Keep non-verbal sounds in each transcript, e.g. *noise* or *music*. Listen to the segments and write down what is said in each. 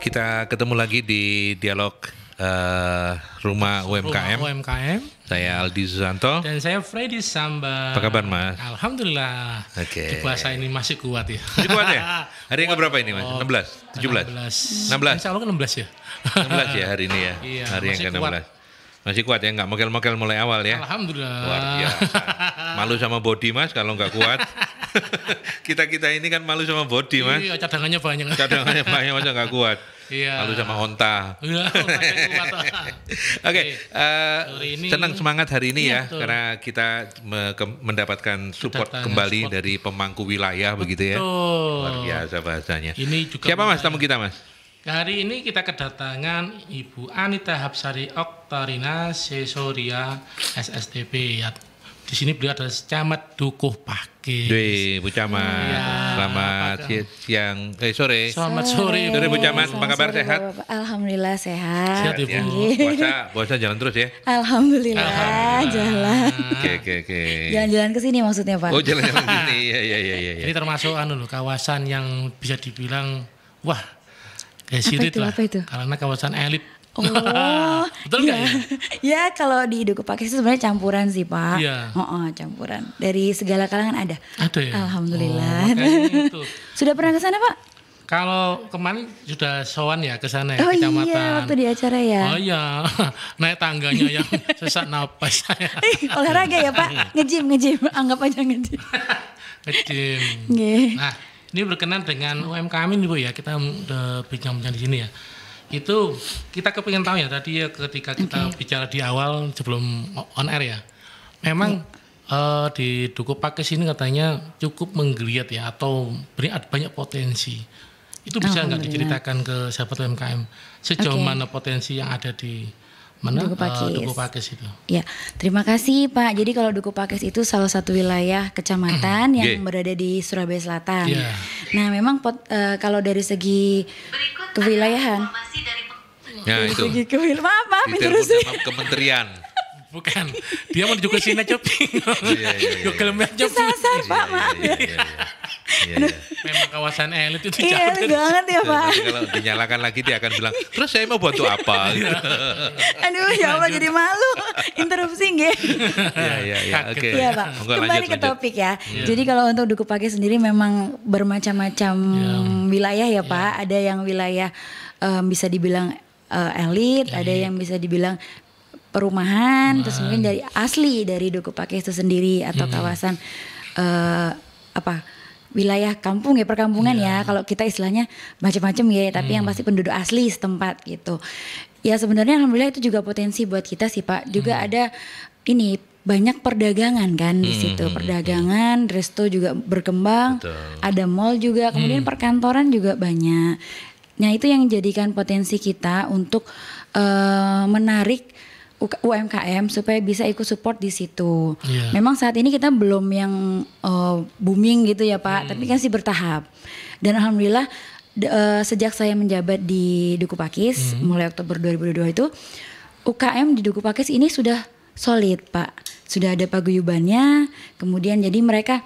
Kita ketemu lagi di dialog uh, rumah UMKM. Rumah UMKM. Saya Aldi Susanto. Dan saya Freddy Samba. Apa kabar Mas? Alhamdulillah. Oke. Okay. puasa ini masih kuat ya. Masih kuat ya? *laughs* Hari yang berapa ini Mas? 16? 17? 16. 16. Insya Allah kan 16 ya. 16 ya hari ini ya. Iya, hari yang ke-16. Masih kuat ya, nggak mokel-mokel mulai awal ya? Alhamdulillah. Luar biasa. Malu sama body mas kalau nggak kuat. *laughs* Kita-kita ini kan malu sama body iya, mas. Iya, cadangannya banyak. Cadangannya banyak masa nggak kuat. Iya. Malu sama Honta. Iya. Oh, *laughs* Oke. Okay, uh, eh, senang semangat hari ini iya, ya, karena kita me mendapatkan support Kedatanya, kembali support. dari pemangku wilayah begitu ya. Luar biasa bahasanya. Ini juga Siapa mas tamu kita mas? Hari ini kita kedatangan Ibu Anita Habsari Oktarina Sesoria SSTP ya. Di sini beliau adalah camat Dukuh Pakis. Dwi, Bu Camat. Ya, selamat siang, eh sore. Selamat sore. Sore Bu Camat, apa kabar sehat? Bapak. Alhamdulillah sehat. Sehat Ibu. Ya. Puasa, puasa jalan terus ya. Alhamdulillah, Alhamdulillah. jalan. Oke, oke, oke. Jalan-jalan ke sini maksudnya Pak. Oh, jalan-jalan ke sini. Iya, iya, iya, iya. Ini termasuk anu loh, kawasan yang bisa dibilang wah Ya sirit lah. Apa itu? Karena kawasan elit. Oh, *laughs* betul iya. ya? *laughs* ya kalau di Duku Pakis itu sebenarnya campuran sih pak. Iya. Oh, oh, campuran dari segala kalangan ada. Ada ya. Alhamdulillah. Oh, *laughs* Sudah pernah ke sana pak? Kalau kemarin sudah sowan ya ke sana ya oh, iya, kecamatan. iya waktu di acara ya. Oh iya. Naik tangganya yang sesak nafas. Olahraga ya Pak? Ngejim ngejim anggap aja ngejim. ngejim. Nah, ini berkenan dengan UMKM ini Bu ya, kita mm, bincang-bincang di sini ya. Itu kita kepingin tahu ya tadi ya ketika kita okay. bicara di awal sebelum on air ya. Memang yeah. Ya. uh, di Duku Pakis ini katanya cukup menggeliat ya atau beri banyak potensi. Itu bisa nggak diceritakan ke sahabat UMKM sejauh okay. mana potensi yang ada di Mana? Duku ah, Pakis. Uh, Duku Pakis itu. Ya, terima kasih Pak. Jadi kalau Duku Pakis itu salah satu wilayah kecamatan yang yeah. berada di Surabaya Selatan. Yeah. Nah, memang pot, uh, kalau dari segi Berikut kewilayahan. Dari... Ya, itu. Segi kewil maaf, maaf, kementerian. Bukan. Dia mau juga sini aja bingung. Iya, iya, iya. aja iya. Iya, Pak, maaf ya. Memang kawasan elit itu jauh. Elit banget ya Pak. Kalau dinyalakan lagi dia akan bilang, terus saya mau bantu apa? *laughs* Aduh ya Allah jadi malu. Interupsi nggih. Iya, iya, iya. Oke. Iya Pak. Kembali ke topik ya. Jadi kalau untuk Duku Pake sendiri memang bermacam-macam wilayah ya Pak. Ada yang wilayah eh, bisa dibilang uh, elit, ada yang bisa dibilang perumahan, Man. terus mungkin dari asli dari Duku pakai itu sendiri atau hmm. kawasan uh, apa wilayah kampung ya perkampungan yeah. ya iya. kalau kita istilahnya macam-macam ya tapi hmm. yang mm. pasti penduduk asli setempat gitu ya sebenarnya alhamdulillah itu juga potensi buat kita sih pak juga hmm. ada ini banyak perdagangan kan di situ hmm. perdagangan resto juga berkembang Betul. ada mall juga kemudian hmm. perkantoran juga banyak nah itu yang jadikan potensi kita untuk uh, menarik UMKM supaya bisa ikut support di situ. Yeah. Memang saat ini kita belum yang uh, booming gitu ya Pak, hmm. tapi kan sih bertahap. Dan alhamdulillah uh, sejak saya menjabat di Duku Pakis hmm. mulai Oktober 2022 itu UKM di Duku Pakis ini sudah solid Pak, sudah ada paguyubannya. Kemudian jadi mereka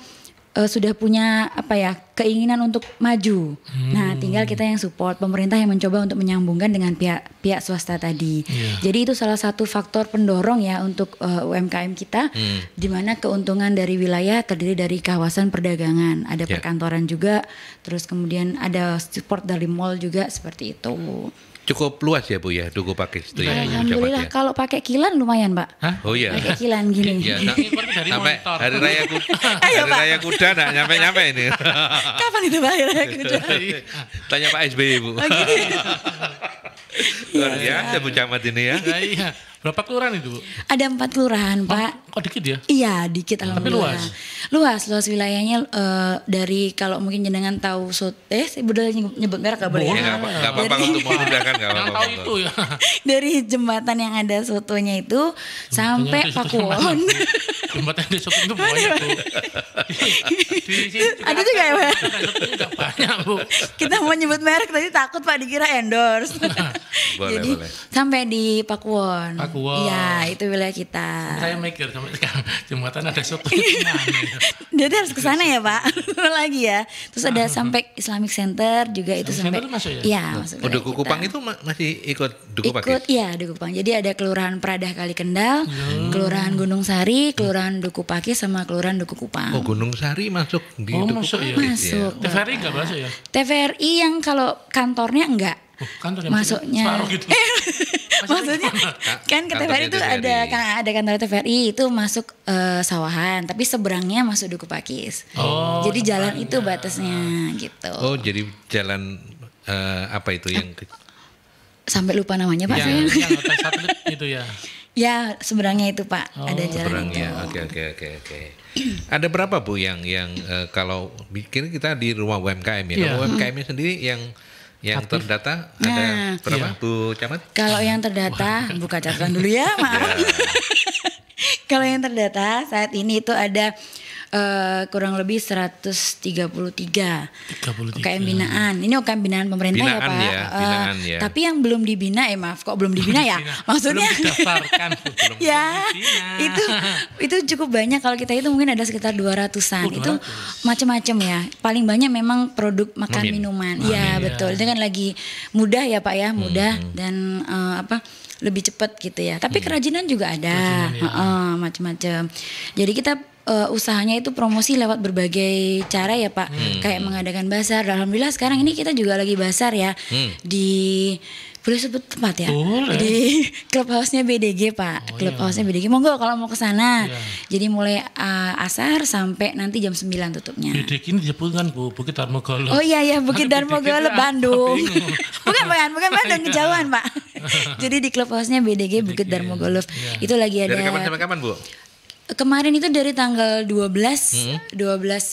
uh, sudah punya apa ya keinginan untuk maju. Nah, hmm. Nah, tinggal kita yang support pemerintah yang mencoba untuk menyambungkan dengan pihak pihak swasta tadi. Yeah. Jadi itu salah satu faktor pendorong ya untuk uh, eh, UMKM kita, hmm. di mana keuntungan dari wilayah terdiri dari kawasan perdagangan, ada yeah. perkantoran juga, terus kemudian ada support dari mall juga seperti itu. Hmm. Cukup luas ya Bu ya duku pakis itu ya. Alhamdulillah ya? kalau pakai kilan lumayan Pak. Hah? Oh iya. Pakai kilan gini. *laughs* Iya, Dari sampai monitor. hari raya kuda. *laughs* Ayo, hari raya kuda nah nyampe-nyampe ini. *laughs* Kapan itu Pak hari raya kuda? Iya. Tanya Pak SBY Bu. Oh, gitu. Luar biasa Bu Camat ini ya. Iya. Berapa kelurahan itu Ada empat kelurahan oh, Pak. Kok dikit ya? Iya dikit hmm. Tapi luas? Luas, luas wilayahnya uh, dari kalau mungkin jenengan tahu sote, eh, saya udah nyebut merek gak boleh ya? Gak apa-apa untuk memudahkan gak apa-apa. tahu itu ya. *laughs* Dari jembatan yang ada sotonya itu jembatan sampai Pakuwon. *laughs* jembatan di soto itu banyak Bu. *laughs* ada juga ya Pak? banyak Bu. Kita mau nyebut merek tadi takut Pak dikira endorse. boleh, Jadi boleh. sampai di Pakuwon. Pakuwon ya Iya, iya itu wilayah kita. Kan saya mikir sampai sekarang jembatan ada soto. Iya. *laughs* Jadi harus ke sana ya, Pak. *laughs* Lagi ya. Terus ada ah. sampai Islamic Center juga Islamic itu sampai. Center masuk ya? Iya, masuk. Oh, Duku Kupang itu masih ikut Duku Kupang. Ikut, iya, Duku Kupang. Jadi ada Kelurahan Pradah Kali Kendal, hmm. Iya. Kelurahan Gunung Sari, Kelurahan Duku Paki sama Kelurahan Duku Kupang. Oh, Gunung Sari masuk di oh, Duku masuk, ya? Masuk. Ya. TVRI enggak masuk ya? TVRI yang kalau kantornya enggak. Oh, kantornya masuknya. gitu. *laughs* maksudnya *laughs* kan ke TVRI itu ada kan ada kantor TVRI itu masuk uh, sawahan tapi seberangnya masuk Duku Pakis oh, jadi jalan itu batasnya gitu oh jadi jalan uh, apa itu yang ke... sampai lupa namanya pak iya, iya, yang, yang itu ya *laughs* Ya, seberangnya itu Pak, oh, ada jalan seberangnya. Oke, oke, oke, oke. Ada berapa Bu yang yang uh, kalau bikin kita di rumah UMKM ya? Yeah. Iya. umkm sendiri yang yang Tapi, terdata ada nah, berapa, iya. Bu Camat? Kalau yang terdata, Wah. buka catatan dulu ya, maaf. *laughs* Yeah. *laughs* Kalau yang terdata saat ini itu ada Eh, kurang lebih 133 33. UKM binaan. Ini UKM binaan pemerintah ya, binaan ya Pak. Ya, uh, ya. Tapi yang belum dibina ya maaf kok belum dibina ya? Maksudnya belum *laughs* ya. Itu itu cukup banyak kalau kita itu mungkin ada sekitar 200-an. 200. Itu macam-macam ya. Paling banyak memang produk makan Mamin. minuman. Mamin, ya, ya betul. Itu kan lagi mudah ya Pak ya, mudah hmm. dan uh, apa lebih cepat gitu ya. Tapi hmm. kerajinan juga ada, ya. uh, macam-macam. Jadi kita uh, usahanya itu promosi lewat berbagai cara ya Pak. Hmm. Kayak mengadakan basar. Alhamdulillah sekarang ini kita juga lagi basar ya hmm. di boleh sebut tempat ya boleh. di *laughs* clubhouse-nya BDG Pak. Oh, iya. clubhouse-nya BDG. Monggo kalau mau ke sana. Iya. Jadi mulai uh, asar sampai nanti jam 9 tutupnya. BDG ini kan Bu, Bukit Darmo Oh iya iya Bukit Darmo Bandung. *laughs* *laughs* bukan bukan, bukan Bandung iya. kejauhan Pak. Jadi di clubhouse-nya BDG Bukit Darmo Iya. Itu lagi ada Dari kapan sampai kapan Bu? kemarin itu dari tanggal 12 hmm. 12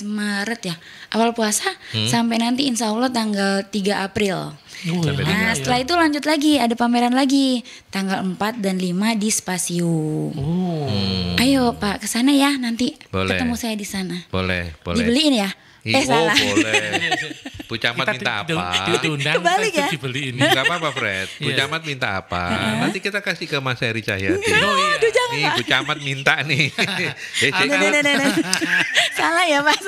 Maret ya awal puasa hmm. sampai nanti insya Allah tanggal 3 April oh, iya. nah ya. setelah itu lanjut lagi ada pameran lagi tanggal 4 dan 5 di Spasiu. oh. ayo Pak ke sana ya nanti boleh. ketemu saya di sana boleh boleh dibeliin ya Eh, oh, boleh. *laughs* Bu Camat ya? minta apa? Diundang, Kembali ya? Dibeli ini. Gak apa-apa, Fred. Iya. Bu yeah. Camat minta apa? Nanti kita kasih ke Mas Heri Cahyati. Oh, *laughs* iya. Aduh, jangan, nih, Bu Camat minta nih. eh, nah, nah, salah ya, Mas. *laughs*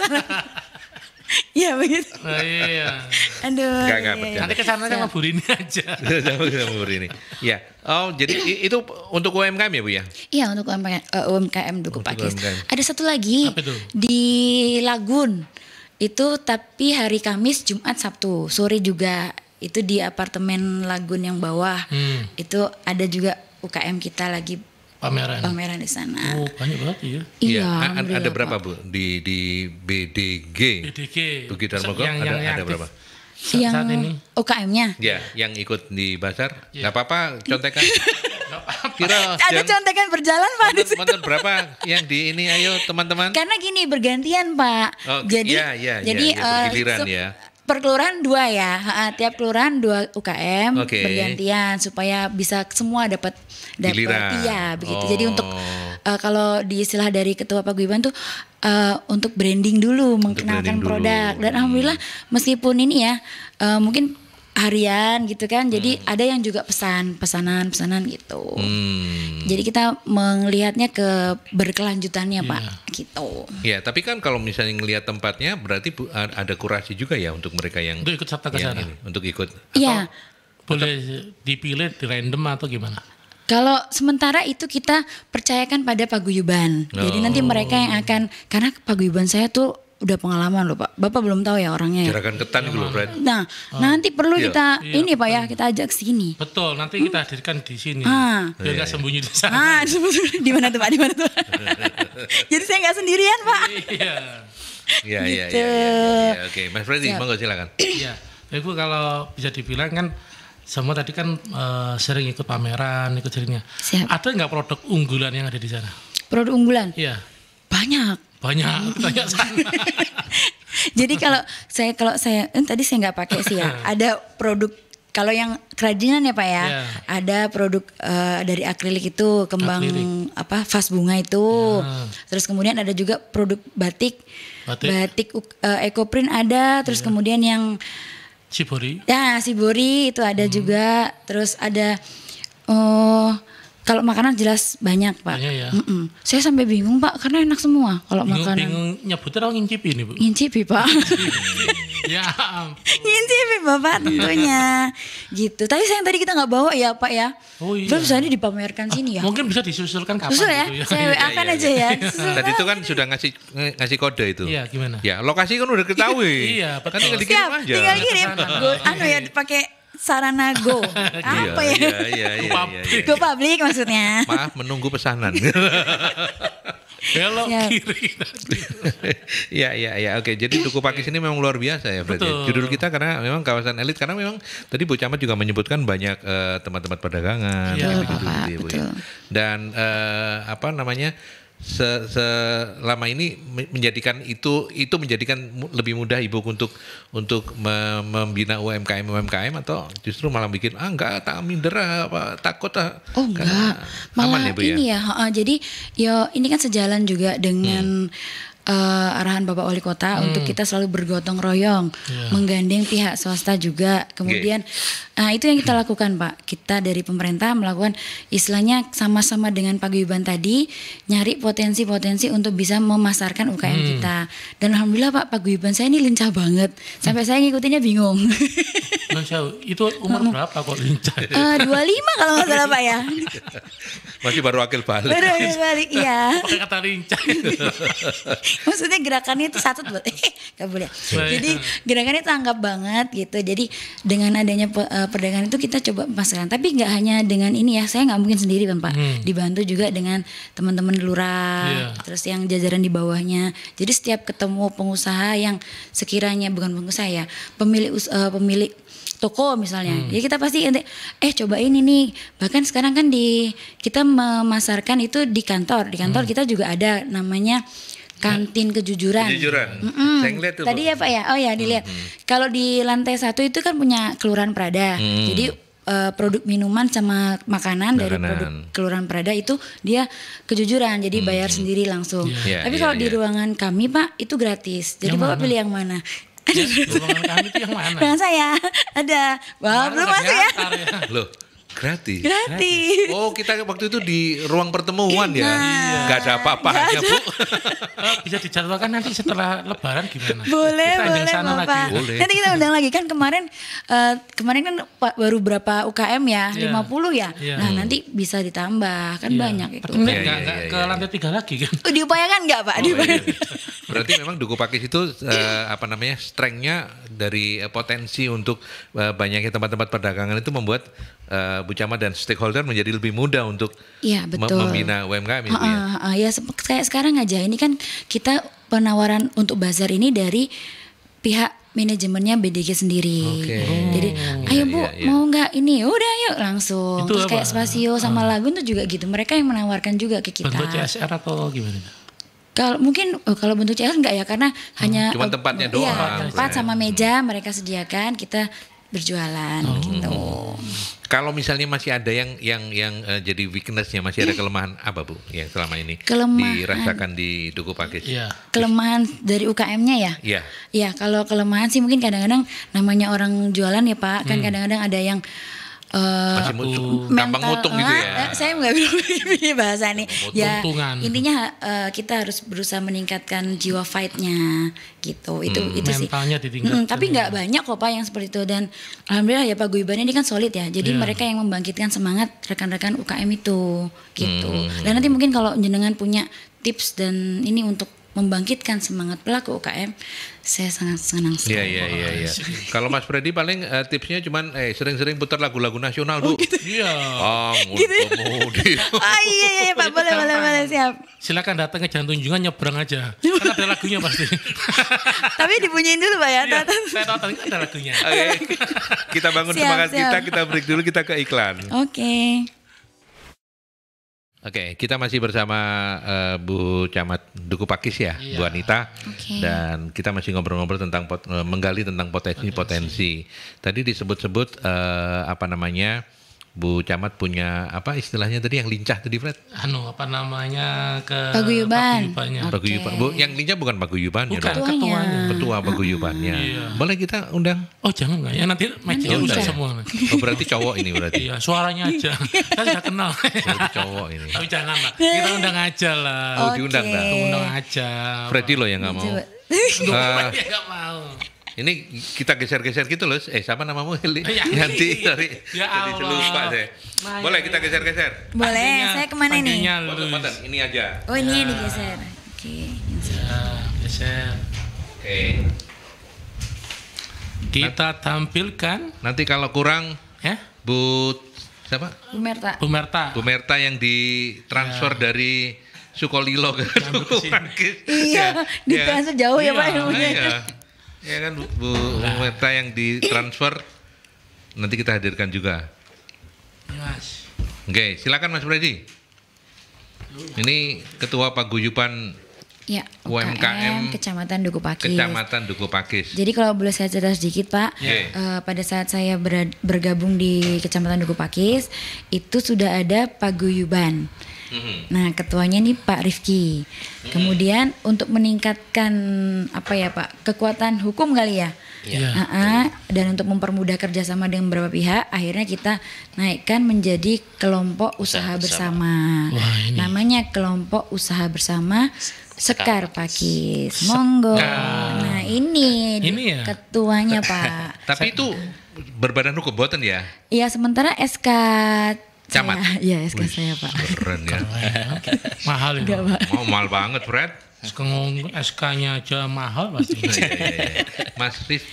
Iya begitu. Oh, iya. Aduh. Enggak enggak iya, iya. Nanti ke sana sama Burini aja. sama sama Bu Ya. Oh, jadi itu untuk UMKM ya, Bu ya? Iya, untuk UMKM uh, UMKM Duku Pakis. Ada satu lagi di Lagun. Itu tapi hari Kamis, Jumat, Sabtu sore juga itu di apartemen Lagun yang bawah. Hmm. Itu ada juga UKM kita lagi pameran pameran di sana. Oh, banyak banget ya. Iya. Ya, ada berapa, Bu? Di di BDG. BDG. Bukit Dharma yang ada yang ada berapa? saat, yang saat ini? UKM-nya? Ya, yang ikut di pasar. Yeah. Gak apa-apa, contekan. *laughs* Kira, ada contekan berjalan pak di situ. berapa yang di ini ayo teman-teman? Karena gini bergantian pak. Oh, jadi, iya, iya, iya, eh, ya, ya, jadi ya, ya, uh, ya per kelurahan dua ya tiap kelurahan dua UKM okay. bergantian supaya bisa semua dapat dapat iya begitu oh. jadi untuk uh, kalau di istilah dari ketua Pak Guiban tuh uh, untuk branding dulu untuk mengenalkan branding produk dulu. dan hmm. alhamdulillah meskipun ini ya uh, mungkin harian gitu kan. Jadi hmm. ada yang juga pesan, pesanan, pesanan gitu. Hmm. Jadi kita melihatnya ke berkelanjutannya, yeah. Pak, gitu. Ya, tapi kan kalau misalnya ngelihat tempatnya berarti ada kurasi juga ya untuk mereka yang untuk ikut serta ke sana. Ini, untuk ikut. Iya. Boleh dipilih di random atau gimana? Kalau sementara itu kita percayakan pada paguyuban. Oh. Jadi nanti oh. mereka yang akan karena paguyuban saya tuh udah pengalaman loh Pak. Bapak belum tahu ya orangnya ya. ketan dulu gitu loh Nah, oh. nanti perlu iya. kita iya, ini Pak ya, kita ajak sini. Betul, nanti hmm? kita hadirkan di sini. Ah. Biar nggak iya, iya. sembunyi di sana. Ah, di mana tuh Pak? Di mana tuh? *laughs* Jadi saya nggak sendirian Pak. Iya. Iya, iya, iya. Gitu. Oke, Mas Freddy, monggo silakan. Iya. Ibu kalau bisa dibilang kan semua tadi kan uh, sering ikut pameran, ikut seringnya. Siap. Ada nggak produk unggulan yang ada di sana? Produk unggulan? Iya. Banyak. Banyak tanya *laughs* *laughs* Jadi kalau saya kalau saya eh, tadi saya nggak pakai sih ya. *laughs* Ada produk kalau yang kerajinan ya Pak ya, yeah. ada produk uh, dari akrilik itu kembang akrilik. apa vas bunga itu. Yeah. Terus kemudian ada juga produk batik. Batik, batik uh, ada, terus yeah. kemudian yang Sibori. Ya, Sibori itu ada hmm. juga. Terus ada oh kalau makanan jelas banyak pak. Banyak ya. Mm -mm. Saya sampai bingung pak karena enak semua kalau makanan. Bingung nyebutnya orang ngincipi ini, bu. Ngincipi pak. *laughs* ya ampun. Ngincipi bapak tentunya. gitu. Tapi sayang tadi kita nggak bawa ya pak ya. Oh iya. Belum soalnya dipamerkan ah, sini ya. Mungkin bisa disusulkan kapan. Susul ya. Gitu, ya. Saya WA *laughs* iya, iya, kan iya, aja ya. Nah, tadi itu kan sudah ngasih ngasih kode itu. Iya gimana? Ya lokasi kan udah ketahui. iya. Kan tinggal dikirim aja. Tinggal kirim. Anu ya pakai sarana go. *laughs* Iya, apa ya? Iya, iya, iya, iya, iya, Go public maksudnya. Maaf menunggu pesanan. *laughs* Belok ya. kiri. *laughs* Iya iya iya oke. Jadi Duku Pakis ini memang luar biasa ya Fred. Ya. Judul kita karena memang kawasan elit karena memang tadi Bu Camat juga menyebutkan banyak eh, teman tempat perdagangan ya. gitu-gitu iya, gitu, ya, Bu. Ya. Dan eh, apa namanya? se selama ini menjadikan itu itu menjadikan lebih mudah ibu untuk untuk membina UMKM UMKM atau justru malah bikin ah enggak tak minder apa takut ah oh enggak malah aman ya, bu, ya? ya uh, jadi ya ini kan sejalan juga dengan hmm uh, arahan Bapak Wali Kota hmm. untuk kita selalu bergotong royong, yeah. menggandeng pihak swasta juga. Kemudian okay. nah itu yang kita lakukan, Pak. Kita dari pemerintah melakukan istilahnya sama-sama dengan paguyuban tadi nyari potensi-potensi untuk bisa memasarkan UKM hmm. kita. Dan alhamdulillah Pak, paguyuban saya ini lincah banget. Sampai hmm. saya ngikutinnya bingung. Nah, itu umur berapa kok lincah? Eh, uh, 25 kalau nggak salah, Pak ya. Masih baru akil balik. Baru akil balik, iya. Pakai kata lincah. Gitu? *laughs* *laughs* maksudnya gerakannya itu satu buat *laughs* eh, nggak boleh jadi gerakannya itu anggap banget gitu jadi dengan adanya eh, perdagangan itu kita coba masukkan tapi nggak hanya dengan ini ya saya nggak mungkin sendiri kan pak hmm. dibantu juga dengan teman-teman lurah yeah. terus yang jajaran di bawahnya jadi setiap ketemu pengusaha yang sekiranya bukan pengusaha ya pemilik uh, pemilik toko misalnya. Hmm. Ya kita pasti eh coba ini nih. Bahkan sekarang kan di kita memasarkan itu di kantor. Di kantor hmm. kita juga ada namanya kantin kejujuran. Kejujuran. Mm-mm. Saya ngeliat tuh Tadi ya Pak ya. Oh ya dilihat. Mm-hmm. Kalau di lantai satu itu kan punya Kelurahan Prada. Mm. Jadi uh, produk minuman sama makanan, makanan dari produk Kelurahan Prada itu dia kejujuran. Jadi mm. bayar sendiri langsung. Yeah. Tapi iya, kalau yeah, di iya. ruangan kami Pak itu gratis. Jadi yang Bapak pilih yang mana? Ruangan kami itu yang mana? *laughs* Ruangan saya ada. Wah, belum masuk ya. ya. Loh, Gratis. Gratis. Oh, kita waktu itu di ruang pertemuan Ina. ya. Iya. Gak ada apa aja, Bu. *laughs* bisa dijadwalkan nanti setelah lebaran gimana? Boleh, kita boleh, sana Bapak. Lagi. Boleh. Nanti kita undang lagi kan kemarin uh, kemarin kan baru berapa UKM ya? Yeah. 50 ya. Yeah. Nah, hmm. nanti bisa ditambah kan yeah. banyak itu. Tapi enggak, ya, ya, ke iya, lantai iya. tiga lagi kan. Oh, diupayakan enggak, Pak? Oh, Iya. iya. Berarti memang Duku Pakis itu uh, apa namanya? strengthnya dari eh, potensi untuk banyaknya tempat-tempat perdagangan itu membuat uh, Bu Camat dan stakeholder menjadi lebih mudah untuk ya, betul. membina UMKM. Uh, uh, ya, ya kayak sekarang aja ini kan kita penawaran untuk bazar ini dari pihak manajemennya BDG sendiri. Okay. Oh, Jadi, iya, ayo Bu, ya, ya. mau nggak ini? Udah yuk langsung. Itu Terus apa? kayak spasio ah. sama uh. lagu itu juga gitu. Mereka yang menawarkan juga ke kita. Bentuk CSR atau gimana? Kalau mungkin oh, kalau bentuk CSR enggak ya karena hmm, hanya cuma tempatnya iya, doang. Iya, tempat sama meja mereka sediakan, kita berjualan oh. gitu. Kalau misalnya masih ada yang yang yang uh, jadi weaknessnya masih ada iya. kelemahan apa bu yang selama ini kelemahan. dirasakan di Duku Pakis? Yeah. Kelemahan dari UKM-nya ya? Iya. Yeah. Iya kalau kelemahan sih mungkin kadang-kadang namanya orang jualan ya pak kan hmm. kadang-kadang hmm. ada yang uh, masih mutu, mental, gitu ah, ya. Saya nggak bilang *laughs* bahasa nih. Ya intinya uh, kita harus berusaha meningkatkan jiwa fightnya gitu. Itu hmm, itu sih. Hmm, tapi nggak banyak kok pak yang seperti itu dan alhamdulillah ya Pak Guiban ini kan solid ya. Jadi yeah. mereka yang membangkitkan semangat rekan-rekan UKM itu gitu. Hmm. Dan nanti mungkin kalau jenengan punya tips dan ini untuk membangkitkan semangat pelaku UKM, saya sangat senang sekali. Iya iya iya. Ya. *laughs* Kalau Mas Freddy paling uh, tipsnya cuman eh sering-sering putar lagu-lagu nasional oh, Gitu. Iya. Ah, gitu. gitu ya. *laughs* Oh iya, iya iya Pak boleh boleh boleh siap. Silakan datang ke jalan tunjungan nyebrang aja. Kan ada lagunya pasti. *laughs* Tapi dibunyiin dulu Pak ya. Iya, datang. saya tahu ada lagunya. Oke. Kita bangun semangat kita, kita break dulu kita ke iklan. Oke. Okay. Oke, okay, kita masih bersama uh, Bu Camat Duku Pakis ya, iya. Bu Anita, okay. dan kita masih ngobrol-ngobrol tentang pot, uh, menggali tentang potensi-potensi. Tadi disebut-sebut uh, apa namanya? Bu Camat punya apa istilahnya tadi yang lincah tadi Fred? Anu apa namanya ke paguyuban. Paguyuban. Okay. Bu, yang lincah bukan paguyuban ya. Bukan ketua. ketua paguyubannya. iya. Boleh kita undang? Oh, jangan enggak ya nanti mic ya, ya? semua. Oh, berarti cowok ini berarti. iya, suaranya aja. Kan *laughs* sudah kenal. berarti cowok ini. Tapi jangan lah. Kita undang aja lah. Oh, okay. diundang dah. Undang aja. Freddy loh yang nggak mau. Ah. nggak mau. Ini kita geser-geser gitu loh. Eh, siapa namamu Heli? Iya. *laughs* Nanti iya. sorry. Ya Jadi lupa saya. Boleh kita geser-geser? Boleh. saya kemana nih? ini aja. Oh, ini ya. yang digeser. Oke. Ya, geser. Oke. Okay. Kita tampilkan. Nanti kalau kurang, ya? Bu siapa? Bumerta. Bumerta. Bumerta yang ditransfer ya. dari Sukolilo ke Bangkit. Iya, ya. ditransfer jauh ya, ya Pak Iya. Ya kan Bu, Bu Meta yang ditransfer nanti kita hadirkan juga. Mas. Oke, silakan Mas Freddy. Ini Ketua Paguyupan Ya, UMKM, UMKM Kecamatan Duku Pakis. Kecamatan Duku Pakis. Jadi kalau boleh saya cerita sedikit Pak, yeah. Eh, uh, pada saat saya bergabung di Kecamatan Duku Pakis itu sudah ada paguyuban. Mm-hmm. Nah, ketuanya nih Pak Rifki. Mm-hmm. Kemudian untuk meningkatkan apa ya Pak kekuatan hukum kali ya. Yeah. Iya. Iya. uh Dan untuk mempermudah kerjasama dengan beberapa pihak, akhirnya kita naikkan menjadi kelompok usaha, usaha bersama. bersama. Wah, Namanya kelompok usaha bersama Sekar Pakis. Monggo. Nah. nah, ini, ini ya? ketuanya Pak. Tapi itu berbadan hukum boten ya? Iya, sementara SK camat. Iya, iya SK Wih, saya Pak. Keren ya. ya. mahal ya. Pak. Oh, mahal banget Fred. SK-nya aja mahal pasti. Iya, iya, Mas Rif,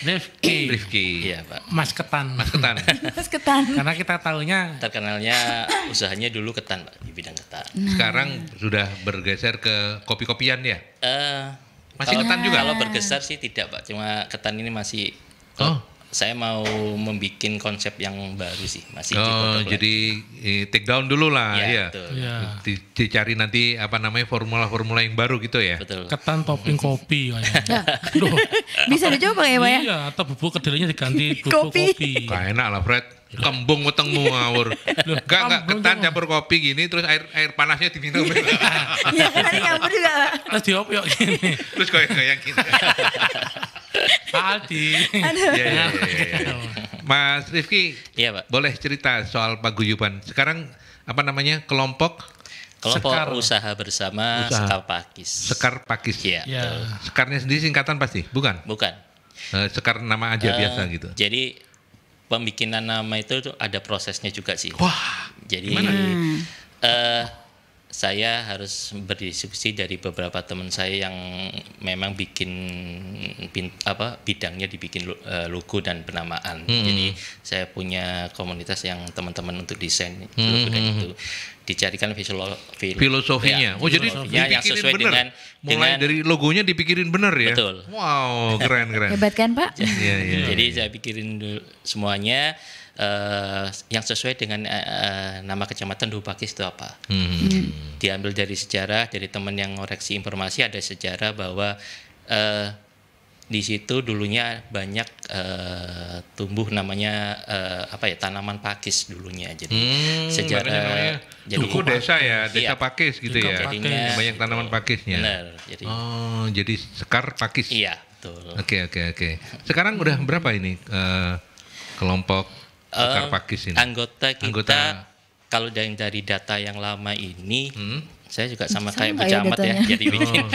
Rifki. Rifki. Iya, Pak. Mas Ketan. Mas Ketan. *laughs* Mas Ketan. Karena kita tahunya terkenalnya usahanya dulu ketan, Pak, di bidang ketan. Nah. Sekarang sudah bergeser ke kopi-kopian ya? Eh, uh, masih kalau, ketan juga. Kalau bergeser sih tidak, Pak. Cuma ketan ini masih Oh saya mau membuat konsep yang baru sih masih oh, jadi eh, take down dulu lah ya, ya. ya. dicari nanti apa namanya formula-formula yang baru gitu ya betul. ketan topping hmm. kopi ya. nah, *laughs* *laughs* bisa dicoba ya pak ya iya atau bubuk kedelainya diganti *laughs* bubuk kopi, kopi. enak lah Fred kembung wetengmu iya. ngawur enggak enggak ketan campur kopi gini terus air air panasnya diminum Iya kan iya, nyampur juga terus yuk gini terus kayak kayak gini Pak Aldi. ya ya Mas Rifki, ya, Pak. boleh cerita soal pak paguyuban. Sekarang apa namanya kelompok kelompok Sekar. usaha bersama usaha. Sekar Pakis. Sekar Pakis. Iya. Ya. Sekarnya sendiri singkatan pasti, bukan? Bukan. Eh, sekar nama aja uh, biasa gitu. Jadi pembikinan nama itu ada prosesnya juga sih. Wah. Jadi gimana? Hmm. Uh, saya harus berdiskusi dari beberapa teman saya yang memang bikin apa bidangnya dibikin eh, logo dan penamaan. Hmm. Jadi saya punya komunitas yang teman-teman untuk desain hmm. logo dan hmm, hmm. itu dicarikan visual, fil, filosofinya. Ya, oh jadi ya, yang sesuai bener. dengan mulai dengan, dari logonya dipikirin benar ya. Betul. Wow, keren keren. Hebat kan, Pak? Jadi, *laughs* ya, ya, jadi saya pikirin semuanya Eh, yang sesuai dengan uh, nama kecamatan Dubakis itu apa. Hmm. hmm. Diambil dari sejarah, dari teman yang ngoreksi informasi ada sejarah bahwa uh, di situ dulunya banyak uh, tumbuh namanya uh, apa ya tanaman pakis dulunya jadi hmm, sejarah jadi duku desa ya iya. desa iya, pakis gitu ya jadinya, banyak tanaman pakisnya benar, jadi, oh jadi sekar pakis iya betul oke okay, oke okay, oke okay. sekarang udah berapa ini uh, kelompok Pakar eh, Pakis ini. Anggota kita anggota. kalau dari, dari data yang lama ini hmm? saya juga sama, sama kayak Bu ya Camat ya, ya. *laughs* Jadi bikin oh.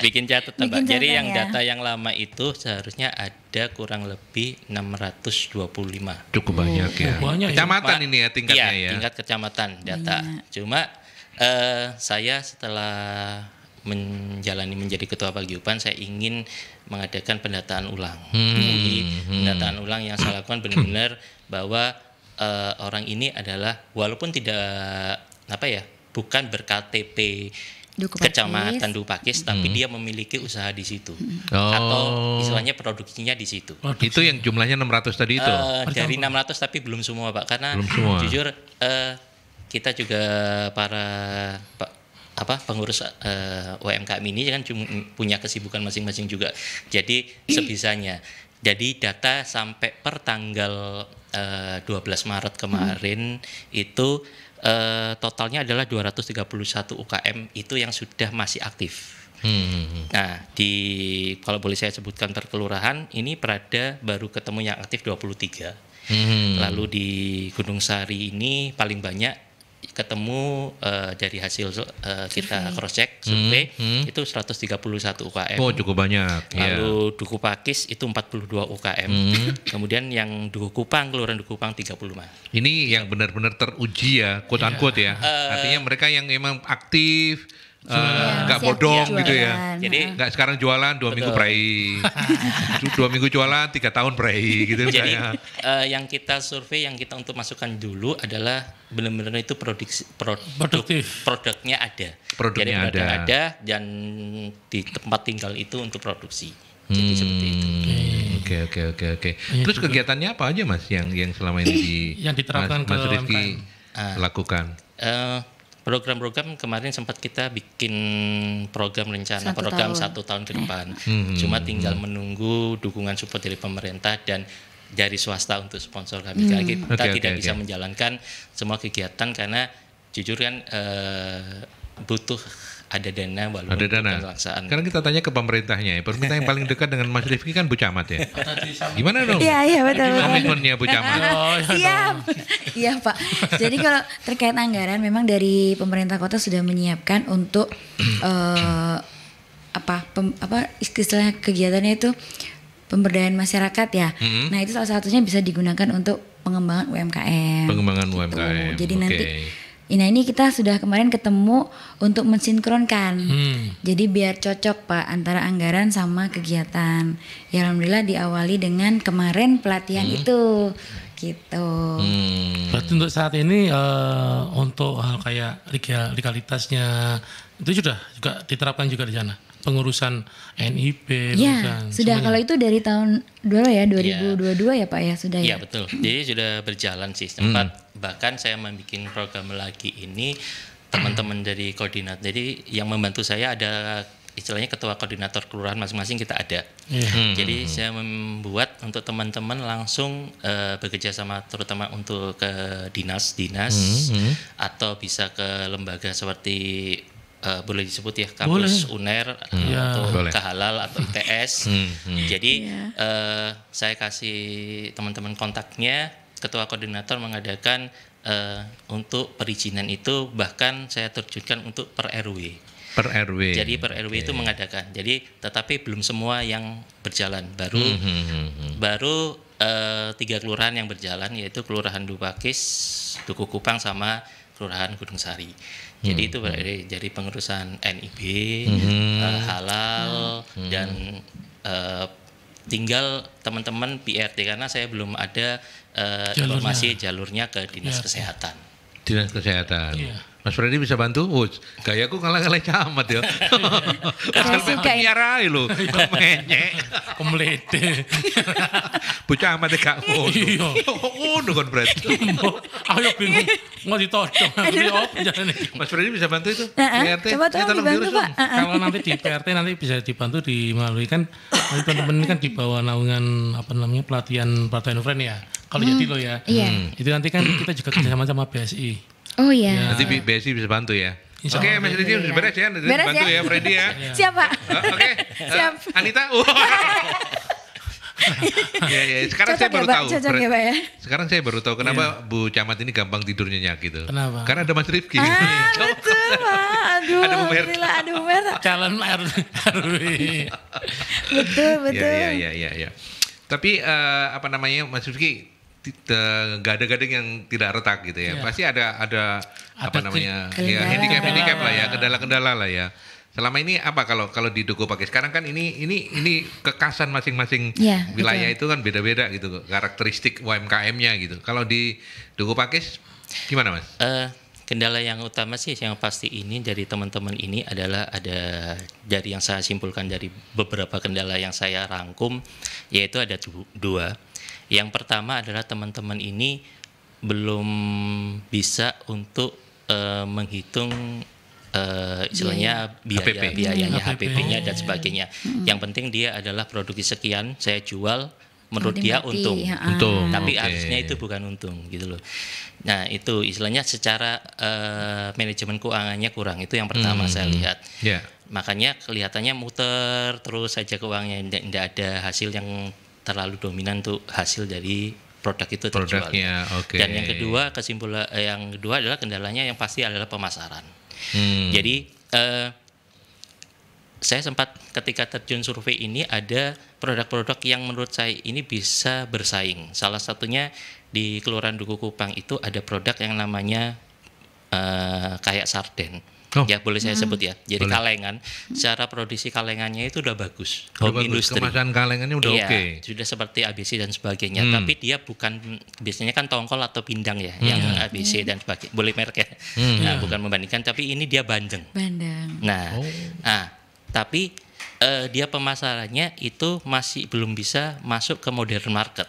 bikin *laughs* catatan Mbak. Jadi yang ya. data yang lama itu seharusnya ada kurang lebih 625. Cukup banyak oh. ya. banyak ya. kecamatan ya. ini ya tingkatnya ya. ya. tingkat kecamatan data. Banyak. Cuma uh, saya setelah menjalani menjadi ketua paguyuban saya ingin mengadakan pendataan ulang. Hmm. Jadi hmm. pendataan ulang yang saya lakukan benar-benar bahwa uh, orang ini adalah walaupun tidak apa ya, bukan berKTP Dukupakis. kecamatan Dupakis, hmm. tapi dia memiliki usaha di situ hmm. oh. atau istilahnya produksinya di situ. Oh, itu yang jumlahnya 600 tadi itu. Uh, dari 600 tapi belum semua pak, karena semua. jujur uh, kita juga para pak apa pengurus uh, eh, UMKM ini kan cuma punya kesibukan masing-masing juga. Jadi sebisanya. Jadi data sampai per tanggal uh, eh, 12 Maret kemarin hmm. itu uh, totalnya adalah 231 UKM itu yang sudah masih aktif. Hmm, hmm, hmm. Nah, di kalau boleh saya sebutkan per kelurahan ini Prada baru ketemu yang aktif 23. Hmm. Lalu di Gunung Sari ini paling banyak ketemu uh, dari hasil uh, kita cross check survei hmm, hmm. itu 131 UKM. Oh, cukup banyak. Iya. Lalu yeah. Duku Pakis itu 42 UKM. Hmm. *laughs* Kemudian yang Duku Kupang, Kelurahan Duku Kupang 35. Ini yang benar-benar teruji ya, quote yeah. Iya. ya. Uh, Artinya mereka yang memang aktif Eh, iya, nggak uh, bodong gitu ya. Jadi nggak sekarang jualan dua betul. minggu perai, *laughs* dua minggu jualan tiga tahun perai gitu. Jadi misalnya. uh, yang kita survei yang kita untuk masukkan dulu adalah benar-benar itu produksi produk, produktif produknya ada. Produknya Jadi ada. ada dan di tempat tinggal itu untuk produksi. Hmm, oke oke oke oke. Iya Terus juga. kegiatannya apa aja mas yang yang selama ini di yang diterapkan mas, mas Rifki ah. lakukan? Uh, program-program kemarin sempat kita bikin program rencana satu program tahun. satu tahun ke eh. depan. Hmm. Cuma hmm. tinggal menunggu dukungan support dari pemerintah dan dari swasta untuk sponsor kami. Hmm. Kita okay, tidak okay, bisa okay. menjalankan semua kegiatan karena jujur kan uh, butuh ada dana walaupun ada dana. Karena kita tanya ke pemerintahnya ya, pemerintah yang paling dekat dengan Mas Rifki kan Bu Camat ya. Oh, Gimana dong? Iya iya betul. Komitmennya Bu Camat. Iya, oh, iya, iya Pak. Jadi kalau terkait anggaran memang dari pemerintah kota sudah menyiapkan untuk uh, *clears throat* apa pem, apa istilahnya kegiatannya itu pemberdayaan masyarakat ya. hmm Nah itu salah satunya bisa digunakan untuk pengembangan UMKM. Pengembangan gitu. UMKM. Jadi okay. nanti Nah ini kita sudah kemarin ketemu untuk mensinkronkan. Hmm. Jadi biar cocok Pak antara anggaran sama kegiatan. Ya alhamdulillah diawali dengan kemarin pelatihan hmm. itu gitu. Hmm. Berarti untuk saat ini uh, untuk hal kayak legalitasnya itu sudah juga diterapkan juga di sana pengurusan NIP. Ya, sudah semuanya. kalau itu dari tahun dulu ya 2022 ya, ya Pak ya sudah iya, ya. Iya betul. Jadi sudah berjalan sih tempat hmm. bahkan saya membuat program lagi ini teman-teman dari koordinat. Jadi yang membantu saya ada istilahnya ketua koordinator kelurahan masing-masing kita ada. Iya. Hmm. hmm. Jadi saya membuat untuk teman-teman langsung uh, bekerja sama terutama untuk ke dinas-dinas hmm. hmm. atau bisa ke lembaga seperti uh, boleh disebut ya kampus boleh. UNER hmm. Ya. atau boleh. Kehalal atau ITS. *laughs* hmm, hmm. Jadi yeah. Iya. uh, saya kasih teman-teman kontaknya, ketua koordinator mengadakan uh, untuk perizinan itu bahkan saya terjunkan untuk per RW. Per RW. Jadi per RW okay. itu mengadakan. Jadi tetapi belum semua yang berjalan. Baru hmm, hmm, hmm. hmm. baru uh, tiga kelurahan yang berjalan yaitu Kelurahan Dupakis, Duku Kupang sama Kelurahan Gunung Sari. Jadi hmm. itu hmm. berada jadi pengurusan NIB, hmm. uh, halal hmm. dan uh, tinggal teman-teman PRT karena saya belum ada uh, jalurnya. informasi jalurnya ke dinas ya. kesehatan. Dinas kesehatan. Ya. Mas Freddy bisa bantu? gaya aku kalah-kalah camat ya. Pasal suka ya. Nyarai lho, iya. kemenyek. Kemlete. *laughs* Bu amat ya kak ngono. Iya. Ngono kan Fred. Ayo bingung, mau ditodong. Mas Freddy bisa bantu itu? PRT, coba tolong dibantu Pak. Kalau nanti di PRT nanti bisa dibantu di melalui kan, teman-teman kan di bawah naungan apa namanya pelatihan Partai Nufren ya. Kalau jadi hmm. lo ya. Iya. Hmm. Itu nanti kan kita juga kerjasama sama BSI. Oh iya. Yeah. Ya. Nanti BSI bisa bantu ya. Oke, okay, Mas Rizky iya. sudah beres ya, nanti beres bantu ya, ya Freddy ya. *laughs* Siapa? Eh, oke, okay. Eh, Siap. Anita. *laughs* Iya, iya. *laughs* ya, ya. Sekarang cocok saya baru ya, tahu. Cocok ya, Pak, ya? Sekarang saya baru tahu kenapa yeah. Bu Camat ini gampang tidurnya nyak gitu. Kenapa? Karena ada Mas Rifki. Ah, betul, Pak. Aduh, ada aduh mer. Ada Bu Merta. Calon betul, betul. Ya, ya, ya, ya. ya. Tapi uh, apa namanya Mas Rifki, nggak ada gading yang tidak retak gitu ya. ya. Pasti ada ada, Atau apa namanya ya handicap handicap lah ya, kendala-kendala lah ya. Selama ini apa kalau kalau di Duku pakai sekarang kan ini ini ini kekasan masing-masing ya, wilayah betul. itu kan beda-beda gitu karakteristik UMKM-nya gitu. Kalau di Duku Pakis gimana mas? Uh, kendala yang utama sih yang pasti ini dari teman-teman ini adalah ada dari yang saya simpulkan dari beberapa kendala yang saya rangkum yaitu ada dua yang pertama adalah teman-teman ini belum bisa untuk uh, menghitung uh, istilahnya biaya, biaya HPP. biayanya HPP-nya dan sebagainya. Hmm. Yang penting dia adalah produksi sekian saya jual menurut dia mati, untung. Ya. Untung. Tapi okay. harusnya itu bukan untung gitu loh. Nah, itu istilahnya secara uh, manajemen keuangannya kurang. Itu yang pertama hmm. saya lihat. Yeah. Makanya kelihatannya muter terus saja keuangannya tidak ada hasil yang terlalu dominan tuh hasil dari produk itu terjual. Produknya, okay. Dan yang kedua kesimpulan eh, yang kedua adalah kendalanya yang pasti adalah pemasaran. Hmm. Jadi eh, saya sempat ketika terjun survei ini ada produk-produk yang menurut saya ini bisa bersaing. Salah satunya di Kelurahan Duku Kupang itu ada produk yang namanya eh, kayak sarden. Oh. Ya boleh saya hmm. sebut ya. Jadi boleh. kalengan, secara produksi kalengannya itu udah bagus. Oh, bagus. industri. Kemasan kalengannya udah iya, oke. Okay. Sudah seperti ABC dan sebagainya. Hmm. Tapi dia bukan biasanya kan tongkol atau pindang ya, hmm. yang ABC hmm. dan sebagainya. Boleh merek ya. Hmm. Nah, hmm. bukan membandingkan, tapi ini dia bandeng. Bandeng. Nah, oh. nah tapi uh, dia pemasarannya itu masih belum bisa masuk ke modern market.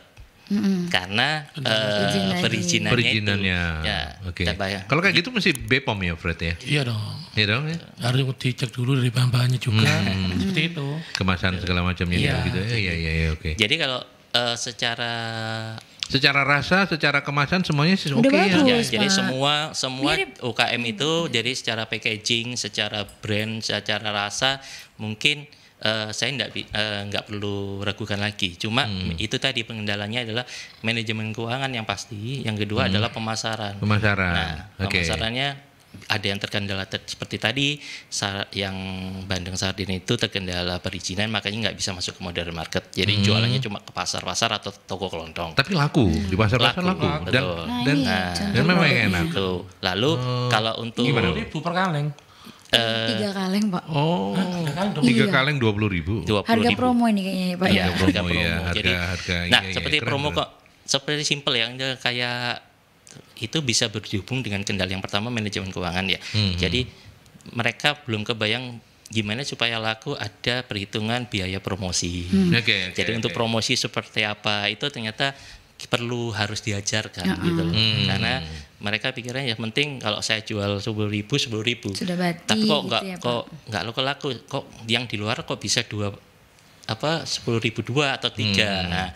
Mm-hmm. karena eh, perizinannya, perizinannya. Ya, oke kalau kayak gitu mesti BPOM ya Fred ya iya dong iya dong ya. harus dicek dulu dari bahan-bahannya juga hmm. seperti itu gitu. kemasan segala macamnya yeah. Gitu, gitu ya iya iya ya, oke okay. jadi kalau uh, secara secara rasa, secara kemasan semuanya sih oke okay ya. ya jadi semua semua Mirip. UKM itu jadi secara packaging, secara brand, secara rasa mungkin uh, saya nggak eh, nggak uh, perlu ragukan lagi. Cuma hmm. itu tadi pengendalanya adalah manajemen keuangan yang pasti. Yang kedua hmm. adalah pemasaran. Pemasaran. Nah, okay. pemasarannya ada yang terkendala ter, seperti tadi yang bandeng sardin itu terkendala perizinan makanya nggak bisa masuk ke modern market jadi hmm. jualannya cuma ke pasar pasar atau toko kelontong tapi laku di pasar pasar laku, laku. dan dan, nah, dan, dan memang enak lalu oh. kalau untuk nih per kaleng Eh, tiga kaleng pak. Oh, iya. tiga kaleng dua puluh ribu. harga promo ini kayaknya ya pak. Iya, ya? harga promo. Ya, harga, Jadi, harga, nah iya, iya seperti iya, promo kok seperti simple yang kayak itu bisa berhubung dengan kendali yang pertama manajemen keuangan ya. Hmm. Jadi mereka belum kebayang gimana supaya laku ada perhitungan biaya promosi. Hmm. Okay, okay, Jadi okay. untuk promosi seperti apa itu ternyata perlu harus diajarkan uh gitu loh. Hmm. Karena mereka pikirnya ya penting kalau saya jual sepuluh ribu sepuluh ribu Sudah bati, tapi kok gitu nggak gitu ya, kok nggak laku laku kok yang di luar kok bisa dua apa sepuluh ribu dua atau tiga hmm. nah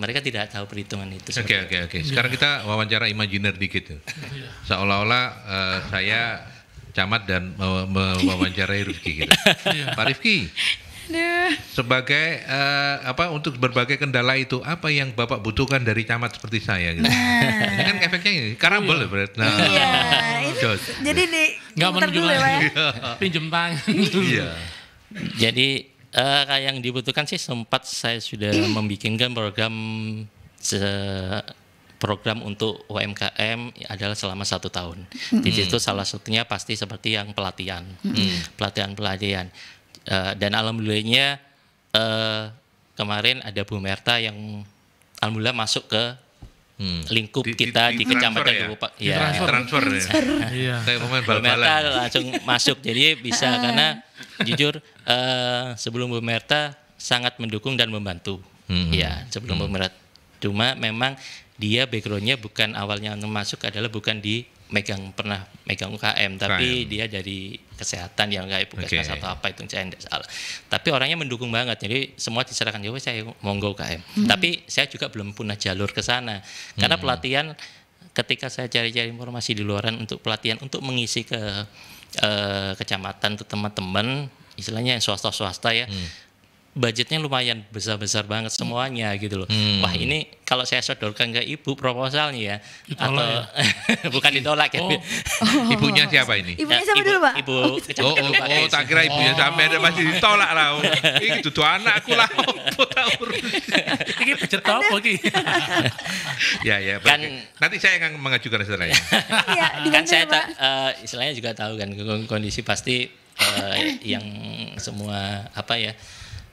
mereka tidak tahu perhitungan itu oke oke oke sekarang iya. kita wawancara imajiner dikit seolah-olah uh, saya camat dan mewawancarai Rifki gitu. Iya. Pak Rifki, sebagai uh, apa untuk berbagai kendala itu apa yang bapak butuhkan dari camat seperti saya gitu. Nah. ini kan efeknya ini karambol ya berarti Nah. Iya. jadi di nggak menunjuk ya. ya? *laughs* Pinjem tangan. Iya. jadi uh, yang dibutuhkan sih sempat saya sudah hmm. membikinkan program program untuk UMKM adalah selama satu tahun. Mm Di hmm. situ salah satunya pasti seperti yang pelatihan, hmm. pelatihan-pelatihan. Mm Pelatihan -pelatihan Eh, dan alhamdulillahnya uh, kemarin ada Bu Merta yang alhamdulillah masuk ke hmm. lingkup di, kita di, di, ya? di kecamatan ya? Pak. ya. transfer, transfer ya. *laughs* Iya. Saya pemain bal Merta langsung masuk jadi bisa ah. karena jujur uh, sebelum Bu Merta sangat mendukung dan membantu. Hmm. Ya, sebelum hmm. Bu Merta cuma memang dia backgroundnya bukan awalnya masuk adalah bukan di megang pernah megang UKM tapi dia dari kesehatan yang enggak ibu ya, puskesmas okay. atau apa itu saya enggak salah. Tapi orangnya mendukung banget. Jadi semua diserahkan Jawa ya saya monggo UKM. Hmm. Tapi saya juga belum punya jalur ke sana. Karena hmm. pelatihan ketika saya cari-cari informasi di luaran untuk pelatihan untuk mengisi ke eh, kecamatan ke teman-teman istilahnya yang swasta-swasta ya. Hmm budgetnya lumayan besar-besar banget iya. semuanya hmm. gitu loh. Hmm. Wah ini kalau saya sodorkan ke ibu proposalnya ya ditolak atau ya? *laughs* bukan ditolak ya. Oh. *laughs* Ibunya siapa ini? Ibunya ya, siapa ya, dulu pak? Ibu oh, oh, oh, oh tak kira ibunya oh. sampai ada masih ditolak lah. *laughs* Ini itu anakku lah. Ini pacar apa lagi? Ya ya. Kan, nanti saya yang mengajukan istilahnya Iya, kan saya ya, tak, uh, istilahnya juga tahu kan kondisi pasti uh, yang semua apa ya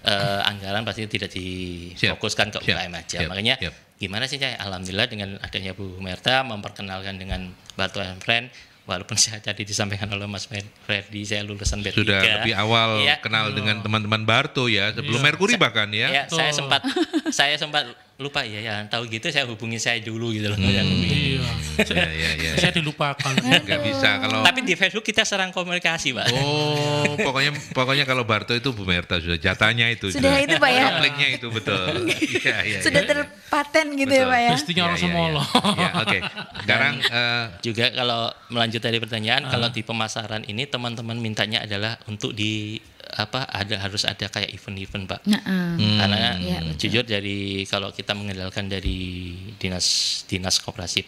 uh, anggaran pasti tidak difokuskan siap, ke UKM siap, aja. Siap, Makanya siap. gimana sih saya alhamdulillah dengan adanya Bu Merta memperkenalkan dengan Batu and Friend walaupun *laughs* saya tadi disampaikan oleh Mas Freddy saya lulusan B3 sudah lebih awal ya. kenal oh. dengan teman-teman Barto ya sebelum ya. Merkuri bahkan ya, ya oh. saya sempat *laughs* saya sempat lupa ya ya tahu gitu saya hubungi saya dulu gitu loh hmm. Iya. iya. Iya iya Saya dilupakan. Enggak bisa kalau Tapi di Facebook kita serang komunikasi, Pak. Oh, pokoknya pokoknya kalau Barto itu Bu Merta sudah jatanya itu. Sudah, itu, Pak ya. kliknya itu betul. *laughs* Iya iya. Sudah ya, terpaten gitu ya, Pak ya. Pastinya orang iya, semua loh. oke. *laughs* Sekarang eh, juga kalau melanjut dari pertanyaan, kalau ah. di pemasaran ini teman-teman mintanya adalah untuk di apa ada harus ada kayak event-event pak nah, uh, hmm. karena ya, jujur dari kalau kita mengendalikan dari dinas dinas koperasi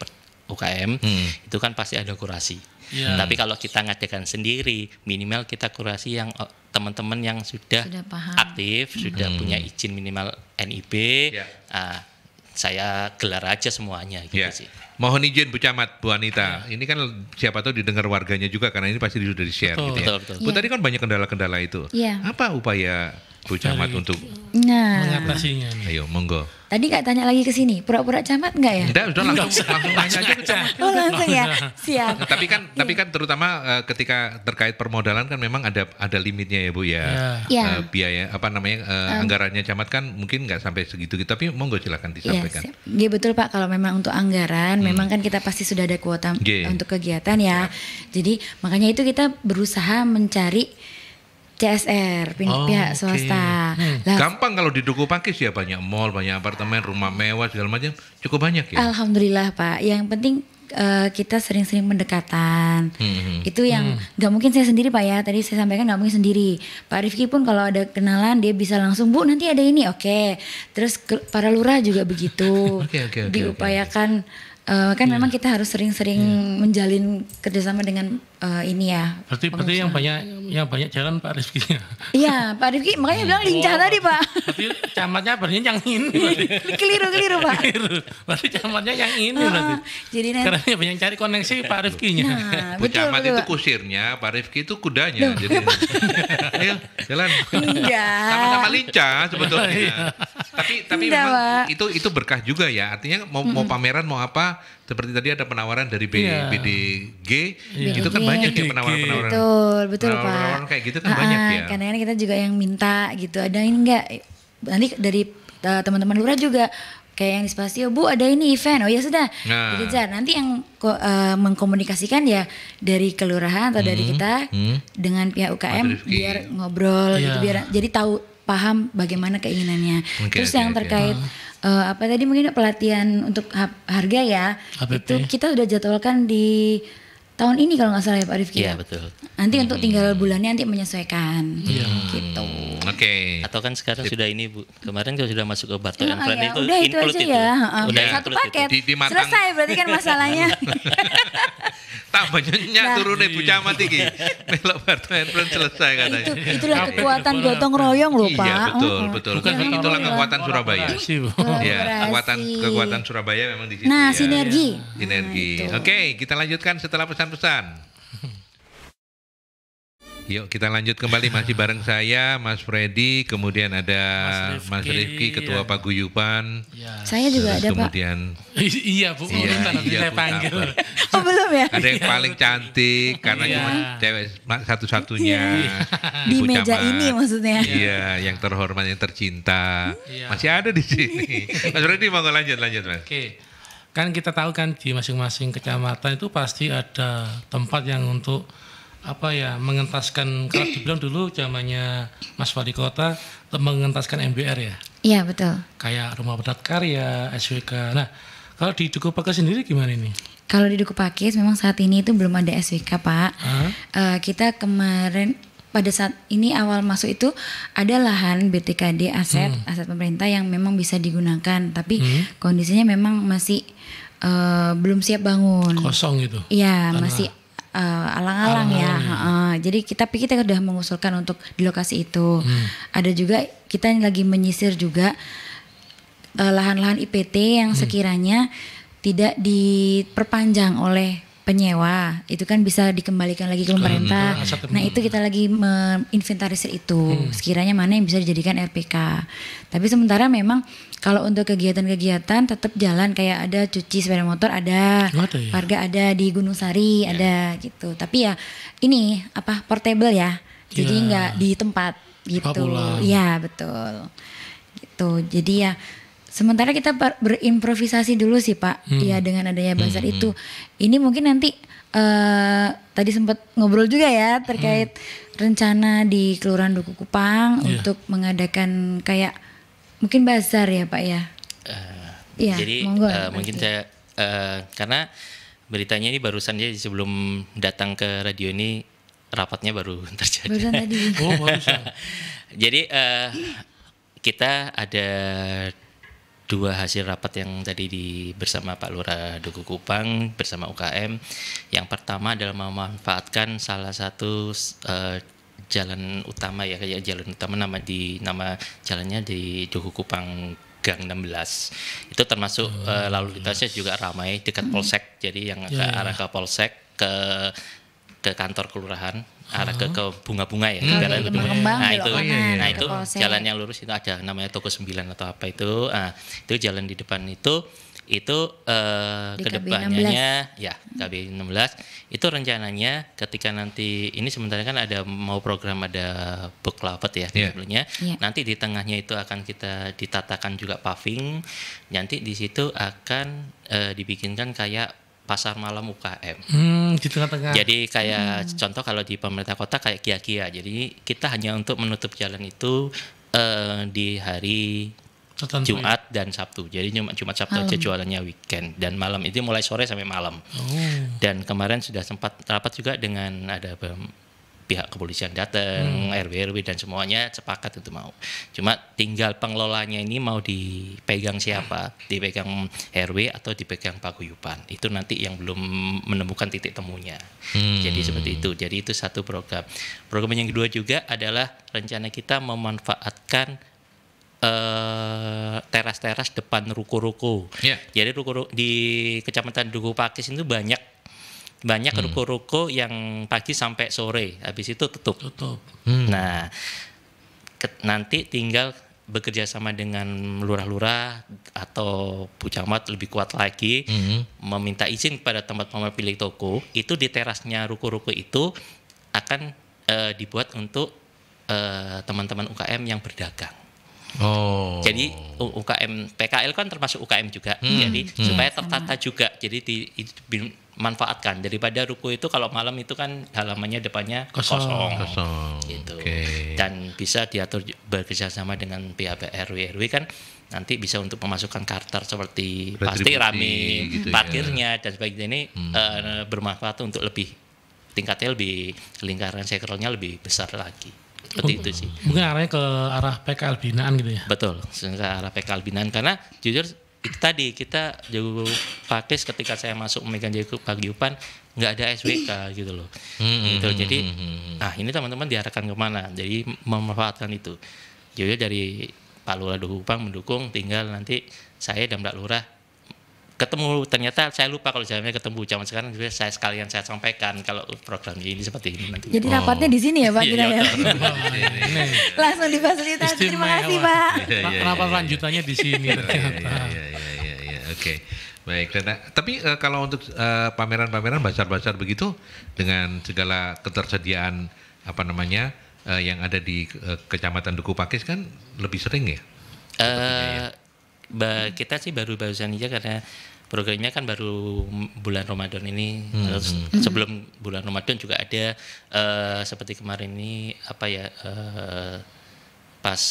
UKM hmm. itu kan pasti ada kurasi ya. tapi kalau kita ngadakan sendiri minimal kita kurasi yang oh, teman-teman yang sudah, sudah aktif hmm. sudah punya izin minimal NIB ya. uh, saya gelar aja semuanya gitu ya. sih. Mohon izin Bu Camat, Bu Anita. Ya. Ini kan siapa tahu didengar warganya juga karena ini pasti sudah di-share gitu ya. Betul, betul. Bu ya. tadi kan banyak kendala-kendala itu. Ya. Apa upaya Bu Camat untuk nah. mengatasinya. Ayo, monggo. Tadi nggak tanya lagi ke sini, pura-pura camat nggak ya? Enggak, udah langsung, langsung tanya aja ke camat. Oh, langsung ya, *laughs* siap. tapi kan, iya. tapi kan terutama uh, ketika terkait permodalan kan memang ada ada limitnya ya bu ya. Yeah. Iya. Iya. Uh, biaya apa namanya uh, um, anggarannya camat kan mungkin nggak sampai segitu, gitu. tapi monggo silakan disampaikan. Iya yeah, betul pak, kalau memang untuk anggaran, hmm. memang kan kita pasti sudah ada kuota yeah. untuk kegiatan ya. Yeah. Jadi makanya itu kita berusaha mencari CSR oh, pihak, oh, swasta. Okay. Hmm. Gampang kalau di Duku Pakis ya banyak mall, banyak apartemen, rumah mewah segala macam. Cukup banyak ya. Alhamdulillah Pak. Yang penting uh, kita sering-sering mendekatan. Hmm. Itu yang hmm. nggak hmm. mungkin saya sendiri Pak ya. Tadi saya sampaikan nggak mungkin sendiri. Pak Rifki pun kalau ada kenalan dia bisa langsung Bu nanti ada ini oke. Okay. Terus ke, para lurah juga begitu. okay, okay, okay, Diupayakan. okay uh, kan yeah. memang kita harus sering-sering yeah. menjalin kerjasama dengan uh, ini ya. Berarti berarti yang banyak yang banyak jalan Pak Rifki. Ya? Iya Pak Rifki makanya bilang lincah oh, tadi Pak. Berarti camatnya berarti yang ini. keliru keliru Pak. Keliru. Berarti camatnya yang ini uh, berarti. Jadi nanti. Karena banyak cari koneksi Pak Rifkinya. Nah, Bu betul, camat betul, itu kusirnya, Pak Rifki itu kudanya. Duh, jadi ayo *laughs* iya, jalan. Enggak. Sama-sama lincah sebetulnya. Iya. tapi tapi Nggak, memang itu itu berkah juga ya. Artinya mau, mau pameran mau apa seperti tadi ada penawaran dari B, yeah. BDG iya. itu kan iya. banyak ya penawaran-penawaran. Betul, betul penawaran, Pak. Penawaran kayak gitu kan uh, banyak ah, ah. ya. Karena kita juga yang minta gitu. Ada ini enggak nanti dari eh, teman-teman lurah juga kayak yang di Spasio, Bu ada ini event, oh ya sudah nah. dikejar. Nanti yang uh, mengkomunikasikan ya dari kelurahan atau hmm. dari kita hmm. dengan pihak UKM Madrid. biar ngobrol yeah. gitu iya. biar jadi tahu paham bagaimana keinginannya. Okay, Terus okay, yang terkait okay. Hmm uh, apa tadi mungkin pelatihan untuk harga ya. HPP. Itu kita sudah jadwalkan di tahun ini kalau nggak salah ya Pak Rifki. Iya ya? betul. Nanti hmm. untuk tinggal bulannya nanti menyesuaikan. Iya. Gitu. Hmm. Gitu. Oke. Okay. Atau kan sekarang Sip. sudah ini Bu. Kemarin kalau sudah masuk ke batu yang plan itu udah itu aja itu. ya. udah satu paket. Di, di Selesai berarti kan masalahnya. *laughs* Tambahnya nyak nah. turunnya ibu Camat iki. Melok Batok plan selesai katanya. Itu, itulah kekuatan gotong royong loh iya, Pak. Iya betul betul. Bukan itu lah kekuatan Surabaya. Iya, kekuatan kekuatan Surabaya memang di situ. Nah, ya. sinergi. Sinergi. Nah, oke, kita lanjutkan setelah pesan pesan-pesan. Yuk kita lanjut kembali masih bareng saya Mas Freddy, kemudian ada Mas Rifki, Mas Rifki Ketua iya. Paguyupan. Ya. Saya juga ada kemudian, Pak. *laughs* iya Bu, iya, iya, nanti saya panggil. Apa. Oh belum ya? Ada yang iya, paling cantik karena iya. cuma cewek satu-satunya iya. di meja Camat. ini maksudnya. Iya, yang terhormat yang tercinta. Iya. Masih ada di sini. *laughs* Mas Freddy mau lanjut lanjut Mas. Oke. Okay kan kita tahu kan di masing-masing kecamatan itu pasti ada tempat yang untuk apa ya mengentaskan kalau dibilang dulu zamannya Mas Wali Kota mengentaskan MBR ya. Iya betul. Kayak rumah padat karya, SWK. Nah kalau di Dukupake sendiri gimana ini? Kalau di Pakis memang saat ini itu belum ada SWK pak. Uh -huh. Eh, uh, kita kemarin pada saat ini awal masuk itu ada lahan BTKD aset hmm. aset pemerintah yang memang bisa digunakan tapi hmm. kondisinya memang masih uh, belum siap bangun kosong itu iya masih uh, alang-alang ya. Uh, jadi kita pikir kita sudah mengusulkan untuk di lokasi itu. Hmm. Ada juga kita lagi menyisir juga eh, lahan-lahan uh, IPT yang hmm. sekiranya tidak diperpanjang oleh penyewa itu kan bisa dikembalikan lagi ke pemerintah. Nah itu kita lagi menginventarisir itu hmm. sekiranya mana yang bisa dijadikan RPK. Tapi sementara memang kalau untuk kegiatan-kegiatan tetap jalan kayak ada cuci sepeda motor ada, oh, ya? warga ada di Gunung Sari ya. ada gitu. Tapi ya ini apa portable ya, jadi iya. nggak ya. di tempat gitu. Ya betul. Gitu jadi ya Sementara kita berimprovisasi dulu sih Pak, hmm. ya dengan adanya bazar hmm. hmm itu. Hmm. Ini mungkin nanti uh, tadi sempat ngobrol juga ya terkait hmm. rencana di Kelurahan Duku Kupang yeah. untuk mengadakan kayak mungkin bazar ya Pak ya. Uh, ya jadi monggo, uh, mungkin saya uh, karena beritanya ini barusan jadi ya, sebelum datang ke radio ini rapatnya baru *laughs* terjadi. Barusan tadi. *laughs* oh barusan. jadi uh, kita ada dua hasil rapat yang tadi di bersama Pak Lurah Duku Kupang bersama UKM. Yang pertama adalah memanfaatkan salah satu uh, jalan utama ya kayak jalan utama nama di nama jalannya di Duku Kupang Gang 16. Itu termasuk oh, uh, lalu lintasnya juga ramai dekat hmm. Polsek. Jadi yang yeah, ke ya, ya, ya. arah ke Polsek ke ke kantor kelurahan arah ke, oh. ke bunga-bunga ya, hmm. jalan itu. Nah, iya, iya. nah, itu, iya. nah, itu jalan yang lurus itu ada namanya toko sembilan atau apa itu. Nah, itu jalan di depan itu itu eh, kedepannya ya KB 16 itu rencananya ketika nanti ini sementara kan ada mau program ada lapet ya yeah. sebelumnya yeah. nanti di tengahnya itu akan kita ditatakan juga paving nanti di situ akan eh, dibikinkan kayak pasar malam UKM. Hmm, di tengah-tengah. Jadi kayak hmm. contoh kalau di pemerintah kota kayak kia-kia. Jadi kita hanya untuk menutup jalan itu uh, di hari Tentu Jumat dan Sabtu. Jadi Jumat, Jumat Sabtu aja jualannya weekend dan malam itu mulai sore sampai malam. Oh. Dan kemarin sudah sempat rapat juga dengan ada pihak kepolisian datang, hmm. RW RW dan semuanya sepakat itu mau. Cuma tinggal pengelolanya ini mau dipegang siapa, dipegang RW atau dipegang paguyuban. Itu nanti yang belum menemukan titik temunya. Hmm. Jadi seperti itu. Jadi itu satu program. Program yang kedua juga adalah rencana kita memanfaatkan eh, teras-teras uh, depan ruko-ruko. Yeah. Jadi ruko, ruko di Kecamatan Duku Pakis itu banyak banyak hmm. ruko-ruko yang pagi sampai sore habis itu tutup tutup hmm. hmm. nah ke, nanti tinggal bekerja sama dengan lurah-lurah atau camat lebih kuat lagi hmm meminta izin pada tempat pemilik toko itu di terasnya ruko-ruko itu akan e, dibuat untuk eh, teman-teman UKM yang berdagang. Oh. Jadi UKM PKL kan termasuk UKM juga. Hmm. Jadi hmm. supaya tertata juga. Jadi di manfaatkan daripada ruko itu kalau malam itu kan halamannya depannya kosong, kosong, kosong. gitu okay. dan bisa diatur bekerja sama dengan pihak RW RW kan nanti bisa untuk memasukkan karter seperti pasti rame gitu ya. parkirnya dan sebagainya ini hmm. uh, bermanfaat untuk lebih tingkatnya lebih lingkaran sektornya lebih besar lagi seperti oh, itu sih mungkin arahnya ke arah PKL binaan gitu ya betul ke arah PKL binaan karena jujur tadi kita jago pakis ketika saya masuk memegang jago upan nggak ada SWK gitu loh hmm, gitu hmm, jadi hmm, hmm, nah ini teman-teman diarahkan kemana jadi memanfaatkan itu jadi dari Pak Lurah Duhupang mendukung tinggal nanti saya dan Mbak Lurah ketemu ternyata saya lupa kalau jamnya ketemu zaman sekarang juga saya sekalian saya sampaikan kalau program ini seperti ini nanti. Jadi oh. rapatnya di sini ya Pak kita ya. Iya, iya. oh, iya, Langsung difasilitasi. Terima kasih Pak. Rapat lanjutannya di sini Oke. Baik, nah, Tapi uh, kalau untuk eh, pameran-pameran uh, bazar begitu dengan segala ketersediaan apa namanya uh, yang ada di uh, Kecamatan Duku Pakis kan lebih sering ya? Uh, ya? Kita sih baru-barusan aja karena programnya kan baru bulan Ramadan ini hmm. terus hmm. sebelum bulan Ramadan juga ada uh, seperti kemarin ini apa ya uh, pas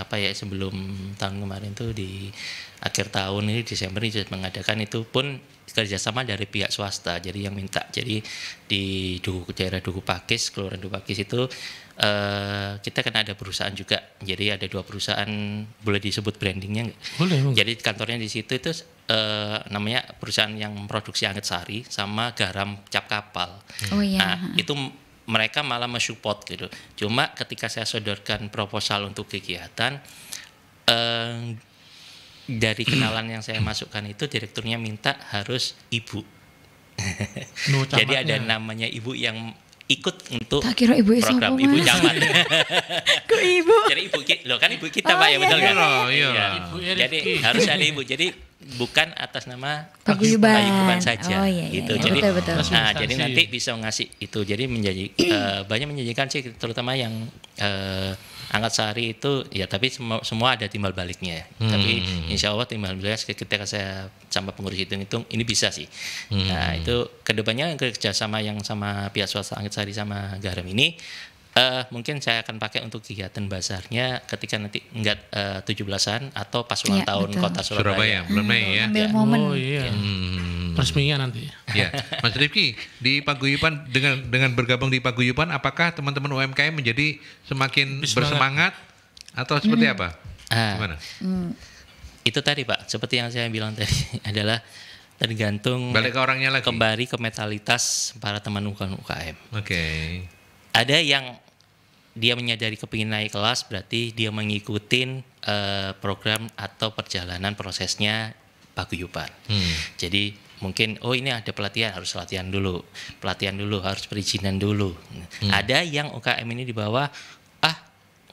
apa ya sebelum tahun kemarin tuh di akhir tahun ini Desember ini mengadakan itu pun kerjasama dari pihak swasta jadi yang minta jadi di Duku daerah Duku Pakis Kelurahan Duku Pakis itu uh, kita kan ada perusahaan juga. Jadi ada dua perusahaan boleh disebut brandingnya nggak? Boleh. Jadi kantornya di situ itu uh, namanya perusahaan yang memproduksi anget sari sama garam cap kapal. Oh iya. Nah, itu mereka malah mensupport gitu. Cuma ketika saya sodorkan proposal untuk kegiatan uh, dari kenalan yang saya masukkan itu direkturnya minta harus ibu. Nuh, oh, Jadi ada ya. namanya ibu yang ikut untuk tak kira ibu program ibu jaman *laughs* Ke ibu. Jadi ibu kita, loh kan ibu kita oh, pak ya iya, betul iya, kan? Oh, iya. iya. Ibu Jadi harus ada ibu. Jadi bukan atas nama paguyuban, saja oh, iya, iya, gitu. Iya, jadi betul, betul. nah, jadi nanti bisa ngasih itu. Jadi menjadi uh, banyak menjanjikan sih terutama yang uh, angkat sehari itu ya tapi semua, semua ada timbal baliknya. Hmm. Tapi insya Allah timbal baliknya ketika saya sama pengurus hitung hitung ini bisa sih. Hmm. Nah itu kedepannya kerjasama yang sama pihak swasta angkat sehari sama garam ini Uh, mungkin saya akan pakai untuk kegiatan basarnya ketika nanti enggak eh, tujuh belasan atau pas ulang ya, tahun betul. kota Surabaya. Surabaya bulan Mei ya. Iya. Oh iya. iya. Hmm. Hmm. Resminya nanti. Ya, Mas Rifki di Paguyupan dengan dengan bergabung di Paguyupan, apakah teman-teman UMKM menjadi semakin Bismillah. bersemangat atau seperti hmm. apa? Ah, Gimana? Hmm. Itu tadi Pak, seperti yang saya bilang tadi *laughs* adalah tergantung balik ke orangnya lagi kembali ke mentalitas para teman UKM. Oke. Okay. Ada yang dia menyadari kepingin naik kelas berarti dia mengikutin uh, program atau perjalanan prosesnya paguyupan. Hmm. Jadi mungkin oh ini ada pelatihan harus latihan dulu pelatihan dulu harus perizinan dulu hmm. ada yang UKM ini di bawah ah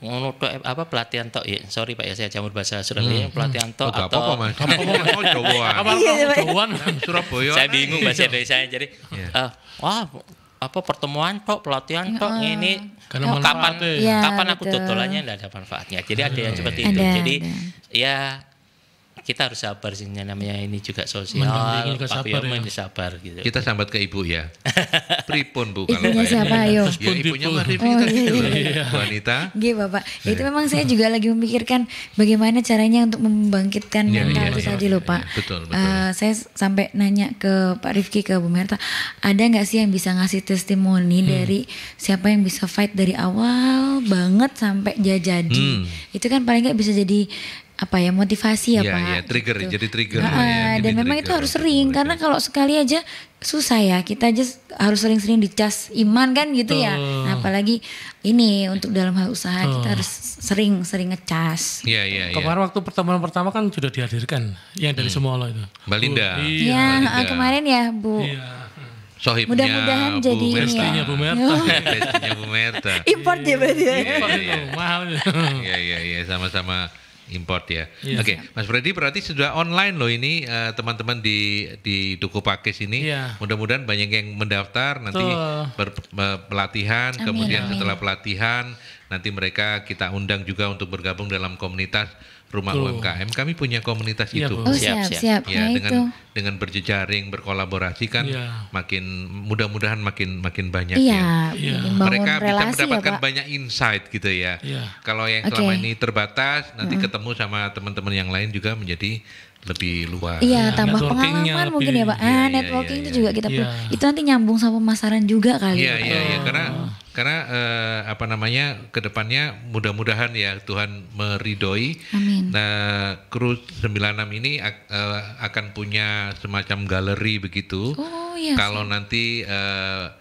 ngono eh, apa pelatihan tok ya sorry pak ya saya jamur bahasa Surabaya hmm. hmm. pelatihan tok oh, atau apa apa oh, *laughs* iya, Surabaya saya bingung bahasa iya. Indonesia jadi yeah. Iya. uh, wah apa pertemuan tok pelatihan tok ya, ini kapan ya, kapan aku tutulannya tidak ada manfaatnya jadi ada yang seperti ada, itu jadi ada. ya kita harus sabar sih namanya ini juga sosial. Mendampingi sabar, ya. sabar gitu. Kita sambat ke ibu ya. Pripun Bu kalau Ibunya siapa ayo? Ya, ibunya oh, iya, iya. iya. *laughs* Wanita. Nggih Bapak. Iya. itu memang saya juga lagi memikirkan bagaimana caranya untuk membangkitkan ya, mental iya, itu iya, tadi iya, Pak. Iya, betul, betul. Uh, saya sampai nanya ke Pak Rifki ke Bu Merta, ada nggak sih yang bisa ngasih testimoni hmm. dari siapa yang bisa fight dari awal banget sampai dia jadi. Hmm. Itu kan paling nggak bisa jadi apa ya motivasi ya, ya pak ya, trigger gitu. jadi trigger nah, ya, dan memang trigger, itu harus sering karena iya. kalau sekali aja susah ya kita aja harus sering-sering dicas iman kan gitu oh. ya nah, apalagi ini untuk dalam hal usaha oh. kita harus sering-sering ngecas iya. ya, ya. kemarin waktu pertemuan pertama kan sudah dihadirkan yang dari hmm. semua lo itu Balinda. iya ya, kemarin ya bu Ya. Sohibnya Mudah-mudahan jadi Merta. ya Bu Merta. Bestinya *laughs* Bu Merta. Import ya berarti ya. mahal. Iya iya iya sama-sama import ya. Yeah. Oke, okay. Mas Freddy berarti sudah online loh ini eh, teman-teman uh, di di Duku Pakis ini. Yeah. Mudah-mudahan banyak yang mendaftar nanti ber, pelatihan, amin, kemudian iya. setelah pelatihan nanti mereka kita undang juga untuk bergabung dalam komunitas rumah Tuh. UMKM, kami punya komunitas ya, itu. Oh, oh, siap, ya, siap. siap. Ya, nah, dengan ah, itu. dengan berjejaring, berkolaborasi kan ya. makin mudah-mudahan makin makin banyak iya, ya. ya. ya. Mereka bisa ya, mendapatkan ya, banyak insight gitu ya. ya. Kalau yang selama ini terbatas, nanti hmm. ketemu sama teman-teman yang lain juga menjadi lebih luas. Iya, ya, tambah pengalaman mungkin ya Pak. Ya, ah, iya, networking ya, ya, itu juga iya. kita ya. perlu. Itu nanti nyambung sama pemasaran juga kali ya. Iya, iya, iya, karena oh. karena eh, apa namanya kedepannya mudah-mudahan ya Tuhan meridoi Amin. Nah, Cruise 96 ini uh, akan punya semacam galeri begitu. Oh iya. Kalau nanti uh,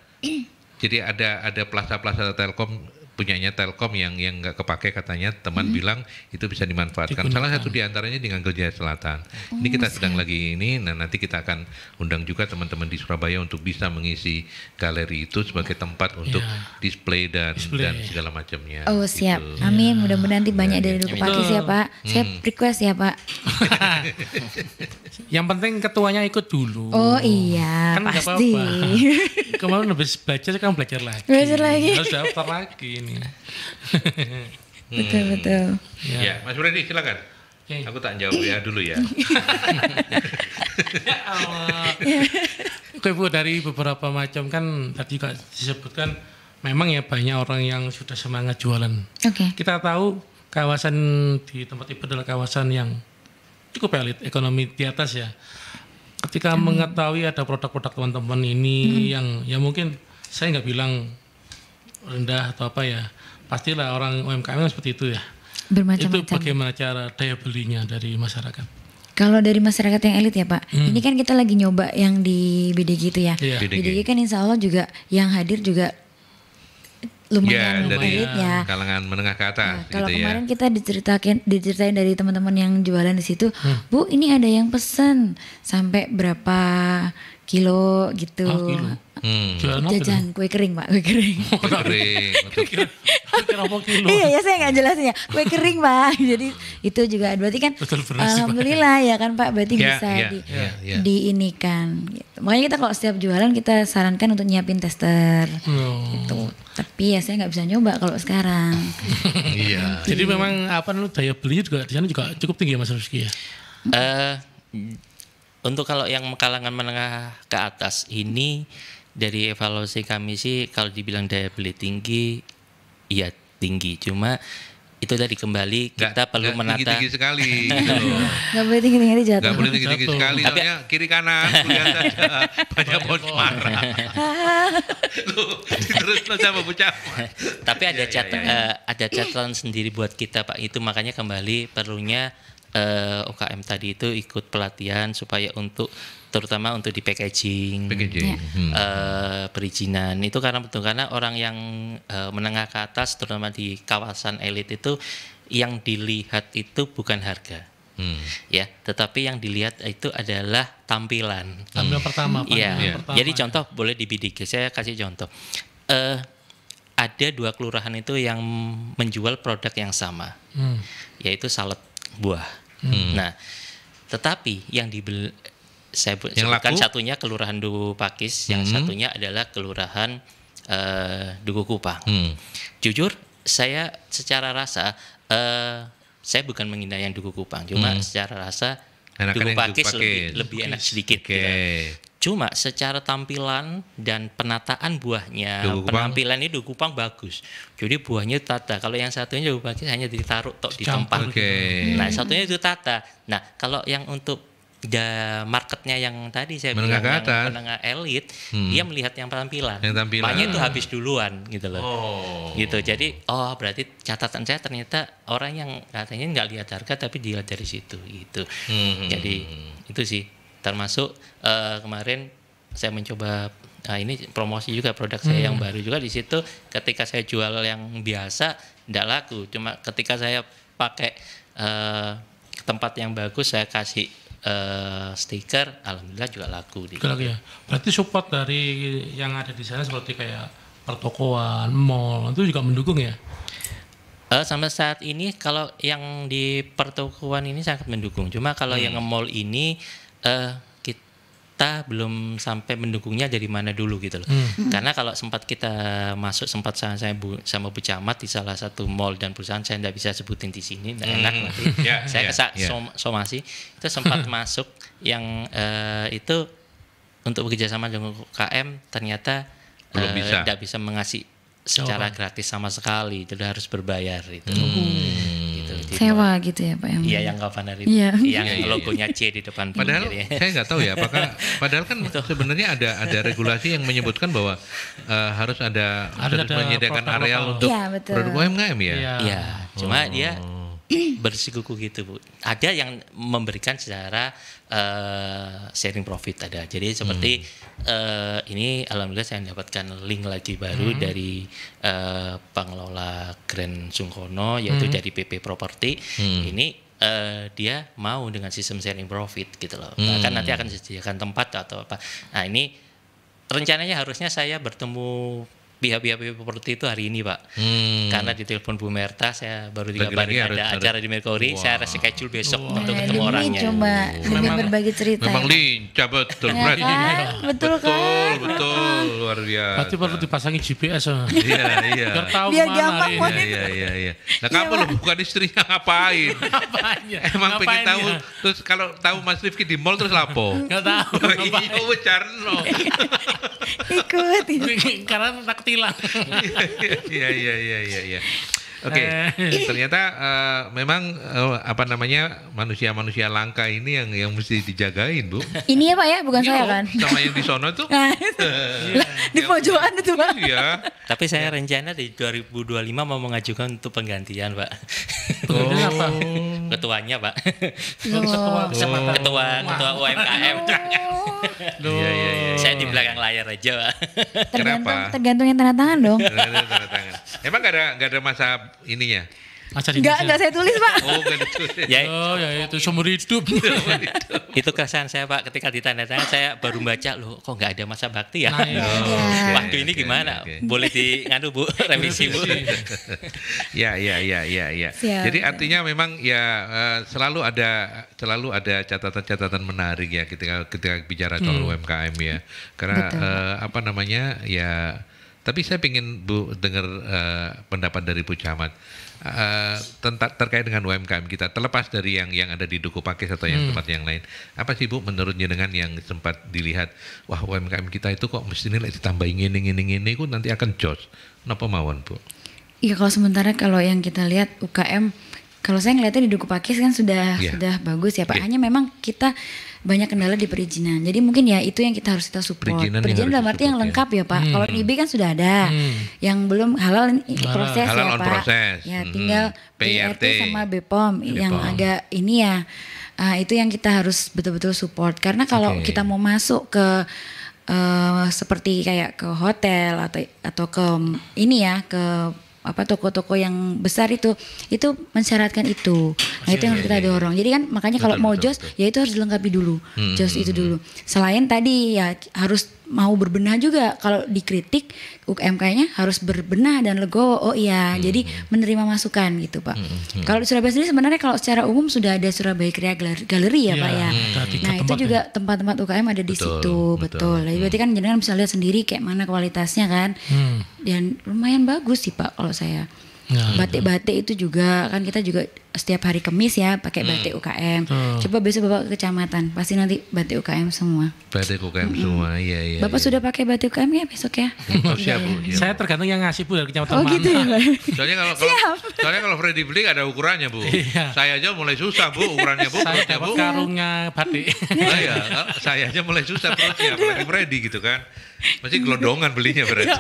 jadi ada ada plaza-plaza Telkom punyanya Telkom yang yang nggak kepake katanya teman hmm. bilang itu bisa dimanfaatkan. Digunakan. Salah satu diantaranya di Nganggel Jaya Selatan. Oh, ini kita iya. sedang lagi ini. Nah nanti kita akan undang juga teman-teman di Surabaya untuk bisa mengisi galeri itu sebagai oh, tempat untuk yeah. display dan display. dan segala macamnya. Oh gitu. siap. Gitu. Amin. Iya. Mudah-mudahan nanti banyak dari dulu Pagi siap Pak. Hmm. Saya request ya Pak. *laughs* yang penting ketuanya ikut dulu. Oh iya. Kan pasti. Apa -apa. *laughs* Kemarin habis belajar kan belajar lagi. Belajar lagi. Harus daftar lagi ini. Iya. *laughs* Hmm. Betul betul. Ya, ya Mas Freddy silakan. Okay. Aku tak jawab ya dulu ya. *laughs* ya Oke Bu, dari beberapa macam kan tadi juga disebutkan memang ya banyak orang yang sudah semangat jualan. Okay. Kita tahu kawasan di tempat ibu adalah kawasan yang cukup elit, ekonomi di atas ya. Ketika hmm. mengetahui ada produk-produk teman-teman ini hmm. yang ya mungkin saya nggak bilang rendah atau apa ya pastilah orang UMKM kan seperti itu ya bermacam-macam itu bagaimana cara daya belinya dari masyarakat kalau dari masyarakat yang elit ya Pak, hmm. ini kan kita lagi nyoba yang di BDG itu ya. Yeah. BDG. BDG kan insya Allah juga yang hadir juga lumayan yeah, dari elit ya. kalangan menengah ke atas. Nah, kalau gitu ya. kemarin kita diceritakan diceritain dari teman-teman yang jualan di situ, hmm. Bu ini ada yang pesen sampai berapa kilo gitu. Oh, kilo. Hmm. jajan kue kering pak, kue kering. *laughs* Kue kering. *laughs* Iya ya saya nggak jelasnya. kue kering pak. *laughs* Jadi itu juga berarti kan Betul, alhamdulillah ya kan pak, berarti yeah, bisa yeah, di yeah, yeah. diinikan. kan. Gitu. Makanya kita kalau setiap jualan kita sarankan untuk nyiapin tester. Oh. Gitu. Tapi ya saya nggak bisa nyoba kalau sekarang. iya. Jadi memang apa lu daya beli juga di sana juga cukup tinggi ya Mas Rizky ya? uh, untuk kalau yang kalangan menengah ke atas ini dari evaluasi kami sih kalau dibilang daya beli tinggi iya tinggi cuma itu dari kembali kita gak, perlu gak menata tinggi tinggi sekali *laughs* gitu boleh tinggi tinggi jatuh nggak boleh tinggi tinggi sekali tapi soalnya kiri kanan *laughs* banyak pohon cemara terus sama tapi ada cat ya, ya, ya. Uh, ada catatan sendiri buat kita pak itu makanya kembali perlunya uh, eh, UKM tadi itu ikut pelatihan supaya untuk terutama untuk di packaging, packaging. Uh, perizinan itu karena betul karena orang yang uh, menengah ke atas terutama di kawasan elit itu yang dilihat itu bukan harga hmm. ya tetapi yang dilihat itu adalah tampilan tampilan hmm. pertama ya yeah. pertama. jadi contoh boleh di BDG saya kasih contoh uh, ada dua kelurahan itu yang menjual produk yang sama hmm. yaitu salad buah hmm. nah tetapi yang dibeli saya yang sebutkan laku. satunya Kelurahan Dugu Pakis, hmm. yang satunya adalah Kelurahan uh, eh, Dugu Kupang. Hmm. Jujur, saya secara rasa uh, saya bukan menghindari yang Dugu Kupang, cuma hmm. secara rasa Enakan Dugu Pakis, lebih, lebih enak sedikit. Okay. Gitu. Cuma secara tampilan dan penataan buahnya, penampilan ini Dugu Kupang bagus. Jadi buahnya tata. Kalau yang satunya Dugu Pakis hanya ditaruh tok di tempat. Okay. Nah, satunya itu tata. Nah, kalau yang untuk ada marketnya yang tadi saya menengah bilang ke menengah elit hmm. dia melihat yang tampilan, yang tampilan. makanya itu habis duluan gitu loh oh. gitu jadi oh berarti catatan saya ternyata orang yang katanya nggak lihat harga tapi dilihat dari situ gitu hmm. jadi itu sih termasuk uh, kemarin saya mencoba nah ini promosi juga produk saya hmm. yang baru juga di situ ketika saya jual yang biasa tidak laku cuma ketika saya pakai uh, tempat yang bagus saya kasih uh, stiker alhamdulillah juga laku juga laku ya berarti support dari yang ada di sana seperti kayak pertokoan mall itu juga mendukung ya Uh, sampai saat ini kalau yang di pertokoan ini sangat mendukung. Cuma kalau hmm. yang mall ini uh, kita belum sampai mendukungnya dari mana dulu gitu loh. Hmm. hmm. Karena kalau sempat kita masuk sempat sama saya bu, sama Bu Camat di salah satu mall dan perusahaan saya tidak bisa sebutin di sini, tidak hmm. enak nanti. *laughs* yeah, saya yeah, kesak yeah. som, somasi itu sempat *laughs* masuk yang uh, itu untuk bekerja sama dengan KM ternyata tidak uh, eh, bisa. tidak bisa mengasih secara oh. gratis sama sekali, itu harus berbayar itu. Hmm. Valentino. Gitu. Sewa gitu ya Pak yang Iya yang nggak Valentino. Iya. *laughs* Yang logonya C di depan. Padahal ya. saya nggak tahu ya apakah *laughs* padahal kan gitu. sebenarnya ada ada regulasi yang menyebutkan bahwa uh, harus ada harus, harus ada menyediakan areal untuk ya, betul. produk UMKM ya. Iya. Ya. Cuma oh. dia bersikuku gitu Bu. Ada yang memberikan secara uh, eh, sharing profit ada. Jadi seperti hmm. uh, ini alhamdulillah saya mendapatkan link lagi baru hmm. dari uh, pengelola Grand Sungkono yaitu hmm. dari PP Property. Hmm. Ini Uh, dia mau dengan sistem sharing profit gitu loh. Nah, kan hmm. Bahkan nanti akan disediakan tempat atau apa. Nah, ini rencananya harusnya saya bertemu pihak-pihak seperti itu hari ini pak hmm. karena di telepon Bu Merta saya baru dikabarin ada harus, acara di Merkuri wow. saya reschedule besok wow. untuk ketemu Lini orangnya coba hmm. memang, berbagi cerita memang lincah betul ya kan? betul, betul kan? betul betul luar biasa Pasti perlu dipasangi GPS iya iya biar tahu biar gampang iya, iya iya ya. nah iya, kamu loh bukan istrinya ngapain *laughs* ya? emang ngapain pengen tahu ya? terus kalau tahu Mas Rifki di mall terus lapo gak tahu *laughs* iya ikut karena takut tilang. *laughs* Iya iya iya iya. iya. Oke, okay. Eh. *laughs* ternyata uh, memang uh, apa namanya manusia-manusia langka ini yang yang mesti dijagain bu. Ini ya pak ya, bukan ya, saya oh, kan. Sama yang di sono tuh. uh, *laughs* di pojokan itu pak. Iya. Tapi saya rencana di 2025 mau mengajukan untuk penggantian pak. Oh. *laughs* apa? Ketuanya pak. Oh. Ketua, ketua, ketua, UMKM. Oh. Iya, iya, iya. Saya di iya. belakang layar aja pak. Tergantung, Kenapa? tergantung yang tanda tangan dong. Emang gak ada gak ada masa ininya? Masa gak, gak saya tulis, Pak. Oh, gak ditulis. ya, oh, ya itu *laughs* seumur hidup. itu kesan saya, Pak, ketika ditanda tanya saya baru baca loh, kok gak ada masa bakti ya? Nah, ya. Oh, iya. okay, ini gimana? Okay. Boleh di nganu, Bu, *laughs* revisi, Bu. ya, ya, ya, ya, ya. Siap, Jadi artinya memang ya eh, selalu ada selalu ada catatan-catatan menarik ya ketika ketika bicara soal iya. UMKM ya. Karena eh, apa namanya? ya tapi saya ingin Bu dengar uh, pendapat dari Bu Camat uh, tentang terkait dengan UMKM kita. Terlepas dari yang yang ada di Duku Pakis atau yang hmm. tempat yang lain, apa sih Bu menurutnya dengan yang sempat dilihat wah UMKM kita itu kok mesti nilai ditambah ingin ingin ini ini, nanti akan jos. Napa mawon Bu? Iya kalau sementara kalau yang kita lihat UKM kalau saya ngeliatnya di Duku Pakis kan sudah yeah. sudah bagus ya Pak. Yeah. Hanya memang kita banyak kendala di perizinan. Jadi mungkin ya itu yang kita harus kita support. Perizinan, perizinan dalam arti yang ya. lengkap ya, ya Pak. Hmm. Kalau IB kan sudah ada. Hmm. Yang belum halal ini proses halal ya Pak. Proses. Ya hmm. tinggal hmm. PRT. sama BPOM, BPOM yang agak ini ya. Uh, itu yang kita harus betul-betul support karena kalau okay. kita mau masuk ke uh, seperti kayak ke hotel atau atau ke ini ya ke apa toko-toko yang besar itu itu mensyaratkan itu. Nah, itu iya, yang harus iya, kita iya, dorong. Jadi kan makanya kalau mau jos ya itu harus dilengkapi dulu. Hmm, jos hmm, itu hmm, hmm. dulu. Selain tadi ya harus mau berbenah juga kalau dikritik UMK-nya harus berbenah dan legowo oh iya hmm. jadi menerima masukan gitu pak hmm. hmm. kalau di Surabaya sendiri sebenarnya kalau secara umum sudah ada Surabaya Kriya Galeri ya, ya pak ya hmm. nah itu juga ya. tempat-tempat UKM ada di betul, situ betul, betul. Jadi, nah, berarti hmm. kan jenengan bisa lihat sendiri kayak mana kualitasnya kan hmm. dan lumayan bagus sih pak kalau saya Ya, ya. Batik-batik itu juga kan kita juga setiap hari kemis ya pakai hmm. batik UKM. Oh. Hmm. Coba besok bapak ke kecamatan, pasti nanti batik UKM semua. Batik UKM hmm. semua, iya iya. Bapak iya. sudah pakai batik UKM ya besok ya? *laughs* Oh, siap, bu, ya. Saya tergantung yang ngasih bu dari kecamatan. Oh mana. gitu ya. *laughs* soalnya kalau, kalau siap. soalnya kalau Freddy beli ada ukurannya bu. Iya. Saya aja mulai susah bu ukurannya bu. Saya dapat karungnya batik. nah, *laughs* saya aja mulai susah terus ya apalagi Freddy gitu kan. Masih gelondongan belinya berarti. Ya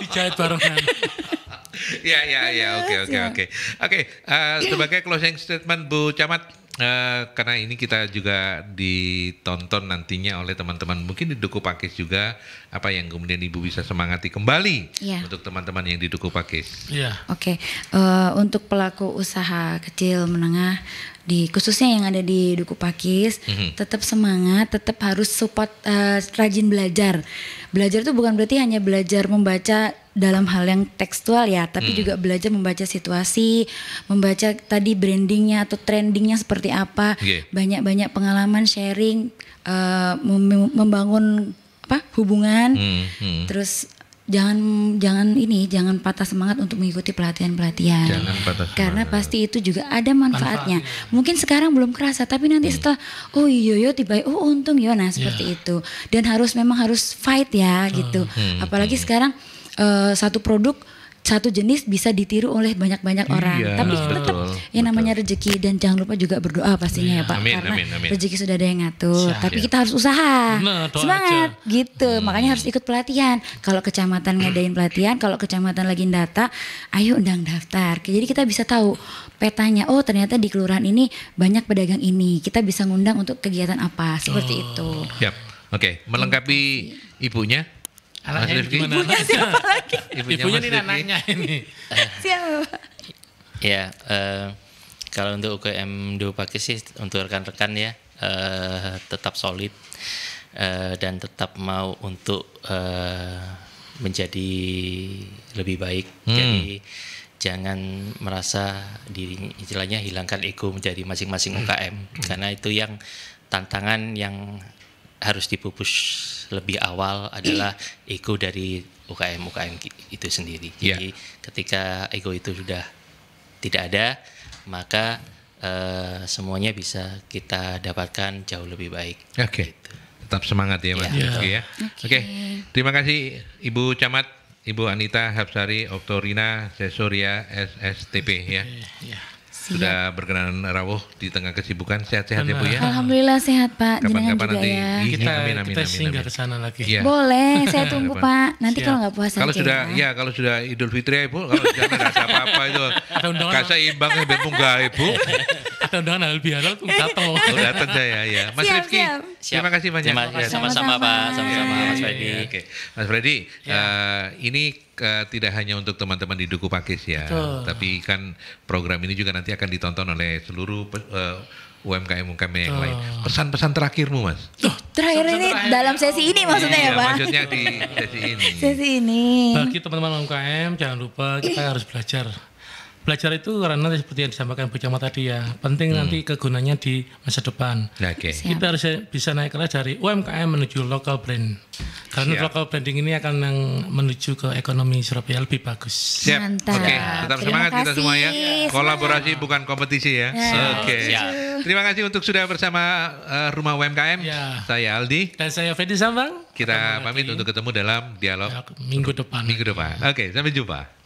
Dijahit barengan ya ya iya, ya oke oke iya. oke oke eh, sebagai closing statement Bu Camat Uh, karena ini kita juga ditonton nantinya oleh teman-teman mungkin di Duku Pakis juga apa yang kemudian Ibu bisa semangati kembali yeah. untuk teman-teman yang di Duku Pakis. Yeah. Oke, okay. uh, eh, untuk pelaku usaha kecil menengah di khususnya yang ada di Duku Pakis mm -hmm. tetap semangat, tetap harus support uh, rajin belajar. Belajar itu bukan berarti hanya belajar membaca dalam hal yang tekstual ya, tapi hmm. juga belajar membaca situasi, membaca tadi brandingnya atau trendingnya seperti apa, banyak-banyak okay. pengalaman sharing, uh, mem membangun apa hubungan, hmm. Hmm. terus jangan jangan ini jangan patah semangat untuk mengikuti pelatihan pelatihan karena pasti itu juga ada manfaatnya mungkin sekarang belum kerasa tapi nanti hmm. setelah oh iyo yo iya, tiba oh untung yo ya, nah seperti yeah. itu dan harus memang harus fight ya oh, gitu hmm. apalagi hmm. sekarang uh, satu produk satu jenis bisa ditiru oleh banyak-banyak iya, orang. Tapi betul, tetap yang namanya betul. rezeki dan jangan lupa juga berdoa pastinya iya, ya, Pak. Amin, Karena amin, amin. rezeki sudah ada yang ngatur. Syah, Tapi ya. kita harus usaha. Nah, Semangat aja. gitu. Hmm. Makanya harus ikut pelatihan. Kalau kecamatan ngadain pelatihan, kalau kecamatan lagi data, ayo undang daftar. Jadi kita bisa tahu petanya. Oh, ternyata di kelurahan ini banyak pedagang ini. Kita bisa ngundang untuk kegiatan apa seperti oh. itu. Yep. Oke, okay. melengkapi ibunya Anak Mas Rifki. Ibunya siapa lagi? Ibunya, Ibunya ini anaknya ini. *laughs* siapa? Ya, uh, kalau untuk UGM Duopaki sih untuk rekan-rekan ya uh, tetap solid uh, dan tetap mau untuk uh, menjadi lebih baik. Hmm. Jadi jangan merasa diri istilahnya hilangkan ego menjadi masing-masing UKM hmm. karena itu yang tantangan yang harus dipupus lebih awal adalah ego dari UKM UKM itu sendiri. Iya. Jadi yeah. ketika ego itu sudah tidak ada, maka uh, semuanya bisa kita dapatkan jauh lebih baik. Oke. Okay. Gitu. Tetap semangat ya Mas. Yeah. Ya. Oke okay, ya. Okay. Okay. Terima kasih Ibu Camat, Ibu Anita Habsari, Oktorina, Sesoria, SSTP ya. Yeah. Siap. sudah berkenan rawuh di tengah kesibukan sehat-sehat ya Bu ya. Alhamdulillah sehat Pak. Kapan-kapan nanti ya. kita, amin, amin, kita singgah ke sana lagi. Ya. Boleh, saya tunggu Pak. Nanti Siap. kalau nggak puasa. Kalau sudah ya kalau sudah Idul Fitri ya Ibu, kalau sudah enggak apa-apa itu. Kasih imbang imbangnya Bu enggak Ibu. *laughs* ada undangan halal bihalal tuh datang. Oh, *laughs* datang saya ya. Mas siap, Rifki, siap. terima kasih banyak. sama-sama Pak, sama-sama Mas iya, Freddy. Iya, oke. Mas Freddy, uh, ini uh, tidak hanya untuk teman-teman di Duku Pakis ya, Betul. tapi kan program ini juga nanti akan ditonton oleh seluruh uh, eh, UMKM UMKM yang lain. Pesan-pesan terakhirmu, Mas? Tuh, terakhir ini terakhir. dalam sesi ini maksudnya ya, iya, ya, Pak. Maksudnya di sesi ini. sesi ini. Bagi teman-teman UMKM jangan lupa kita harus belajar belajar itu karena seperti yang disampaikan Bu Jamal tadi ya penting hmm. nanti kegunaannya di masa depan. Ya, okay. Kita harus bisa naik kelas dari UMKM menuju local brand. Karena Siap. local branding ini akan yang menuju ke ekonomi Surabaya lebih bagus. Siap. Mantap. Oke, okay. tetap Terima semangat kasih. kita semua ya. Kolaborasi semangat. bukan kompetisi ya. Yeah. Oke. Okay. Yeah. Terima kasih untuk sudah bersama uh, Rumah UMKM. Ya. Saya Aldi dan saya Fedi Sambang. Kita pamit untuk ketemu dalam dialog ya, minggu depan. Minggu depan. Oke, sampai jumpa.